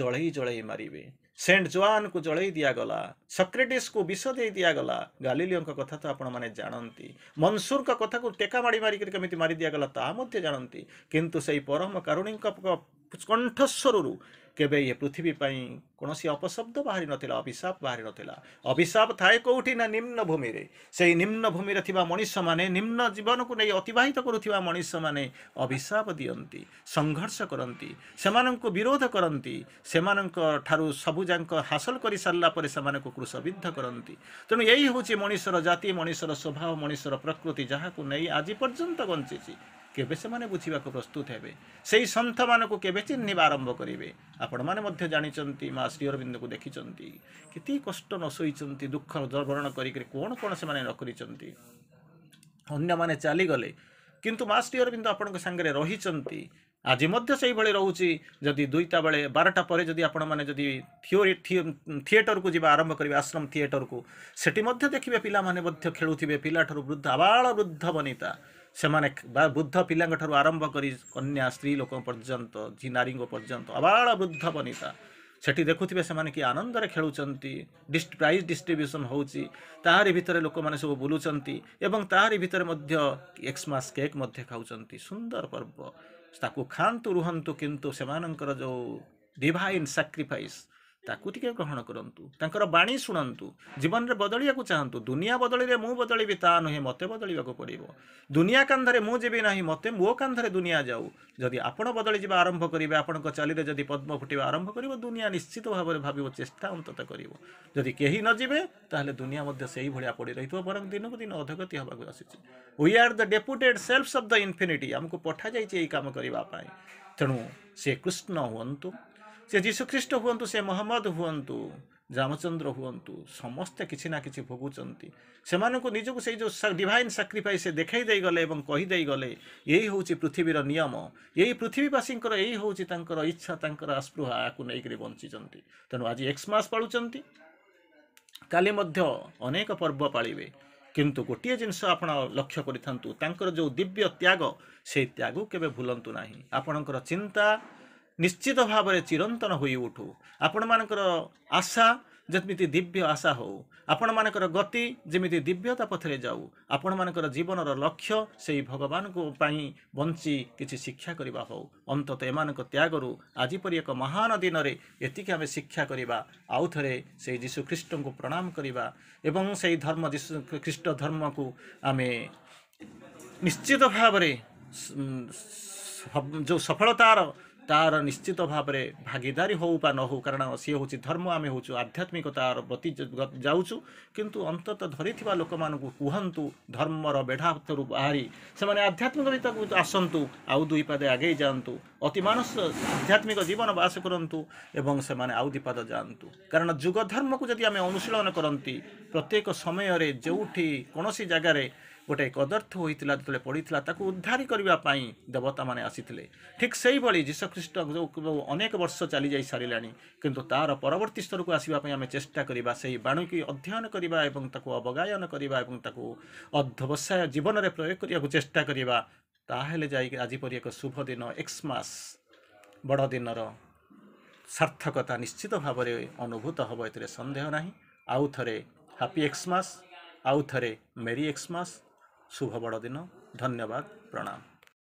ଜଳେଇ ଜଳେଇ ମାରିବେ ସେଣ୍ଟ ଜୁଆନ୍କୁ ଜଳେଇ ଦିଆଗଲା ସକ୍ରେଟିସ୍କୁ ବିଷ ଦେଇ ଦିଆଗଲା ଗାଲିଲିଓଙ୍କ କଥା ତ ଆପଣମାନେ ଜାଣନ୍ତି ମନସୁରଙ୍କ କଥାକୁ ଟେକା ମାଡ଼ି ମାରିକରି କେମିତି ମାରି ଦିଆଗଲା ତାହା ମଧ୍ୟ ଜାଣନ୍ତି କିନ୍ତୁ ସେଇ ପରମ କାରୁଣୀଙ୍କ କଣ୍ଠସ୍ୱରରୁ କେବେ ଏ ପୃଥିବୀ ପାଇଁ କୌଣସି ଅପଶବ୍ଦ ବାହାରି ନଥିଲା ଅଭିଶାପ ବାହାରି ନଥିଲା ଅଭିଶାପ ଥାଏ କେଉଁଠି ନା ନିମ୍ନ ଭୂମିରେ ସେଇ ନିମ୍ନ ଭୂମିରେ ଥିବା ମଣିଷମାନେ ନିମ୍ନ ଜୀବନକୁ ନେଇ ଅତିବାହିତ କରୁଥିବା ମଣିଷମାନେ ଅଭିଶାପ ଦିଅନ୍ତି ସଂଘର୍ଷ କରନ୍ତି ସେମାନଙ୍କୁ ବିରୋଧ କରନ୍ତି ସେମାନଙ୍କ ଠାରୁ ସବୁଯାକ ହାସଲ କରିସାରିଲା ପରେ ସେମାନଙ୍କୁ କୃଷବିଦ୍ଧ କରନ୍ତି ତେଣୁ ଏଇ ହେଉଛି ମଣିଷର ଜାତି ମଣିଷର ସ୍ୱଭାବ ମଣିଷର ପ୍ରକୃତି ଯାହାକୁ ନେଇ ଆଜି ପର୍ଯ୍ୟନ୍ତ ବଞ୍ଚିଛି କେବେ ସେମାନେ ବୁଝିବାକୁ ପ୍ରସ୍ତୁତ ହେବେ ସେହି ସନ୍ଥମାନଙ୍କୁ କେବେ ଚିହ୍ନିବା ଆରମ୍ଭ କରିବେ ଆପଣମାନେ ମଧ୍ୟ ଜାଣିଛନ୍ତି ମା ଶ୍ରୀ ଅରବିନ୍ଦକୁ ଦେଖିଛନ୍ତି କେତେ କଷ୍ଟ ନ ଶୋଇଛନ୍ତି ଦୁଃଖ ଦର୍ବରଣ କରିକି କ'ଣ କ'ଣ ସେମାନେ ନ କରିଛନ୍ତି ଅନ୍ୟମାନେ ଚାଲିଗଲେ କିନ୍ତୁ ମା ଶ୍ରୀ ଅରବିନ୍ଦ ଆପଣଙ୍କ ସାଙ୍ଗରେ ରହିଛନ୍ତି ଆଜି ମଧ୍ୟ ସେହିଭଳି ରହୁଛି ଯଦି ଦୁଇଟା ବେଳେ ବାରଟା ପରେ ଯଦି ଆପଣମାନେ ଯଦି ଥିଓରି ଥିଏଟରକୁ ଯିବା ଆରମ୍ଭ କରିବେ ଆଶ୍ରମ ଥିଏଟରକୁ ସେଠି ମଧ୍ୟ ଦେଖିବେ ପିଲାମାନେ ମଧ୍ୟ ଖେଳୁଥିବେ ପିଲାଠାରୁ ବୃଦ୍ଧ ଆବାଳ ବୃଦ୍ଧ ବନିତା ସେମାନେ ବୃଦ୍ଧ ପିଲାଙ୍କ ଠାରୁ ଆରମ୍ଭ କରି କନ୍ୟା ସ୍ତ୍ରୀ ଲୋକଙ୍କ ପର୍ଯ୍ୟନ୍ତ ଝି ନାରୀଙ୍କ ପର୍ଯ୍ୟନ୍ତ ଅବାଳ ବୃଦ୍ଧ ବନିତା ସେଠି ଦେଖୁଥିବେ ସେମାନେ କି ଆନନ୍ଦରେ ଖେଳୁଛନ୍ତି ପ୍ରାଇଜ୍ ଡିଷ୍ଟ୍ରିବ୍ୟୁସନ୍ ହେଉଛି ତାହାରି ଭିତରେ ଲୋକମାନେ ସବୁ ବୁଲୁଛନ୍ତି ଏବଂ ତାହାରି ଭିତରେ ମଧ୍ୟ ଏକ୍ସମାସ୍ କେକ୍ ମଧ୍ୟ ଖାଉଛନ୍ତି ସୁନ୍ଦର ପର୍ବ ତାକୁ ଖାଆନ୍ତୁ ରୁହନ୍ତୁ କିନ୍ତୁ ସେମାନଙ୍କର ଯେଉଁ ଡିଭାଇନ୍ ସାକ୍ରିଫାଇସ୍ ତାକୁ ଟିକେ ଗ୍ରହଣ କରନ୍ତୁ ତାଙ୍କର ବାଣୀ ଶୁଣନ୍ତୁ ଜୀବନରେ ବଦଳିବାକୁ ଚାହାନ୍ତୁ ଦୁନିଆ ବଦଳିଲେ ମୁଁ ବଦଳିବି ତା ନୁହେଁ ମୋତେ ବଦଳିବାକୁ ପଡ଼ିବ ଦୁନିଆ କାନ୍ଧରେ ମୁଁ ଯିବି ନାହିଁ ମୋତେ ମୋ କାନ୍ଧରେ ଦୁନିଆ ଯାଉ ଯଦି ଆପଣ ବଦଳିଯିବା ଆରମ୍ଭ କରିବେ ଆପଣଙ୍କ ଚାଲିରେ ଯଦି ପଦ୍ମ ଫୁଟିବା ଆରମ୍ଭ କରିବ ଦୁନିଆ ନିଶ୍ଚିତ ଭାବରେ ଭାବିବ ଚେଷ୍ଟା ଅନ୍ତତଃ କରିବ ଯଦି କେହି ନ ଯିବେ ତାହେଲେ ଦୁନିଆ ମଧ୍ୟ ସେଇଭଳିଆ ପଡ଼ି ରହିଥିବ ବରଂ ଦିନକୁ ଦିନ ଅଧଗତି ହେବାକୁ ଆସିଛି we are the deputed selves of the infinity ଆମକୁ ପଠାଯାଇଛି ଏହି କାମ କରିବା ପାଇଁ ତେଣୁ ସେ କୃଷ୍ଣ ହୁଅନ୍ତୁ ସେ ଯୀଶୁଖ୍ରୀଷ୍ଟ ହୁଅନ୍ତୁ ସେ ମହମ୍ମଦ ହୁଅନ୍ତୁ ରାମଚନ୍ଦ୍ର ହୁଅନ୍ତୁ ସମସ୍ତେ କିଛି ନା କିଛି ଭୋଗୁଛନ୍ତି ସେମାନଙ୍କୁ ନିଜକୁ ସେଇ ଯେଉଁ ଡିଭାଇନ୍ ସାକ୍ରିଫାଇସ୍ ସେ ଦେଖାଇ ଦେଇଗଲେ ଏବଂ କହିଦେଇଗଲେ ଏଇ ହେଉଛି ପୃଥିବୀର ନିୟମ ଏଇ ପୃଥିବୀବାସୀଙ୍କର ଏଇ ହେଉଛି ତାଙ୍କର ଇଚ୍ଛା ତାଙ୍କର ଆସ୍ପୃହା ଏହାକୁ ନେଇକରି ବଞ୍ଚିଛନ୍ତି ତେଣୁ ଆଜି ଏକ୍ସ ମାସ ପାଳୁଛନ୍ତି କାଲି ମଧ୍ୟ ଅନେକ ପର୍ବ ପାଳିବେ କିନ୍ତୁ ଗୋଟିଏ ଜିନିଷ ଆପଣ ଲକ୍ଷ୍ୟ କରିଥାନ୍ତୁ ତାଙ୍କର ଯେଉଁ ଦିବ୍ୟ ତ୍ୟାଗ ସେଇ ତ୍ୟାଗକୁ କେବେ ଭୁଲନ୍ତୁ ନାହିଁ ଆପଣଙ୍କର ଚିନ୍ତା ନିଶ୍ଚିତ ଭାବରେ ଚିରନ୍ତନ ହୋଇଉଠୁ ଆପଣମାନଙ୍କର ଆଶା ଯେମିତି ଦିବ୍ୟ ଆଶା ହେଉ ଆପଣମାନଙ୍କର ଗତି ଯେମିତି ଦିବ୍ୟତା ପଥରେ ଯାଉ ଆପଣମାନଙ୍କର ଜୀବନର ଲକ୍ଷ୍ୟ ସେହି ଭଗବାନଙ୍କ ପାଇଁ ବଞ୍ଚି କିଛି ଶିକ୍ଷା କରିବା ହେଉ ଅନ୍ତତଃ ଏମାନଙ୍କ ତ୍ୟାଗରୁ ଆଜି ପରି ଏକ ମହାନ ଦିନରେ ଏତିକି ଆମେ ଶିକ୍ଷା କରିବା ଆଉ ଥରେ ସେହି ଯୀଶୁଖ୍ରୀଷ୍ଟଙ୍କୁ ପ୍ରଣାମ କରିବା ଏବଂ ସେହି ଧର୍ମ ଯୀଶୁ ଖ୍ରୀଷ୍ଟ ଧର୍ମକୁ ଆମେ ନିଶ୍ଚିତ ଭାବରେ ଯେଉଁ ସଫଳତାର ତାର ନିଶ୍ଚିତ ଭାବରେ ଭାଗିଦାରୀ ହେଉ ବା ନ ହେଉ କାରଣ ସିଏ ହେଉଛି ଧର୍ମ ଆମେ ହେଉଛୁ ଆଧ୍ୟାତ୍ମିକତାର ବତି ଯାଉଛୁ କିନ୍ତୁ ଅନ୍ତତଃ ଧରିଥିବା ଲୋକମାନଙ୍କୁ କୁହନ୍ତୁ ଧର୍ମର ବେଢ଼ା ହାତରୁ ବାହାରି ସେମାନେ ଆଧ୍ୟାତ୍ମିକ ଭିତରକୁ ଆସନ୍ତୁ ଆଉ ଦୁଇ ପାଦ ଆଗେଇ ଯାଆନ୍ତୁ ଅତି ମାନସ ଆଧ୍ୟାତ୍ମିକ ଜୀବନ ବାସ କରନ୍ତୁ ଏବଂ ସେମାନେ ଆଉ ଦୁଇ ପାଦ ଯାଆନ୍ତୁ କାରଣ ଯୁଗ ଧର୍ମକୁ ଯଦି ଆମେ ଅନୁଶୀଳନ କରନ୍ତି ପ୍ରତ୍ୟେକ ସମୟରେ ଯେଉଁଠି କୌଣସି ଜାଗାରେ ଗୋଟିଏ କଦର୍ଥ ହୋଇଥିଲା ଯେତେବେଳେ ପଡ଼ିଥିଲା ତାକୁ ଉଦ୍ଧାର କରିବା ପାଇଁ ଦେବତାମାନେ ଆସିଥିଲେ ଠିକ୍ ସେହିଭଳି ଯୀଶୁଖ୍ରୀଷ୍ଟ ଯେଉଁ ଅନେକ ବର୍ଷ ଚାଲିଯାଇ ସାରିଲାଣି କିନ୍ତୁ ତା'ର ପରବର୍ତ୍ତୀ ସ୍ତରକୁ ଆସିବା ପାଇଁ ଆମେ ଚେଷ୍ଟା କରିବା ସେହି ବାଣୀକୁ ଅଧ୍ୟୟନ କରିବା ଏବଂ ତାକୁ ଅବଗାୟନ କରିବା ଏବଂ ତାକୁ ଅଧ୍ୟବସାୟ ଜୀବନରେ ପ୍ରୟୋଗ କରିବାକୁ ଚେଷ୍ଟା କରିବା ତାହେଲେ ଯାଇକି ଆଜି ପରି ଏକ ଶୁଭ ଦିନ ଏକ୍ସମାସ୍ ବଡ଼ ଦିନର ସାର୍ଥକତା ନିଶ୍ଚିତ ଭାବରେ ଅନୁଭୂତ ହେବ ଏଥିରେ ସନ୍ଦେହ ନାହିଁ ଆଉ ଥରେ ହାପି ଏକ୍ସମାସ୍ ଆଉ ଥରେ ମେରି ଏକ୍ସମାସ୍ शुभ बड़दिन धन्यवाद प्रणाम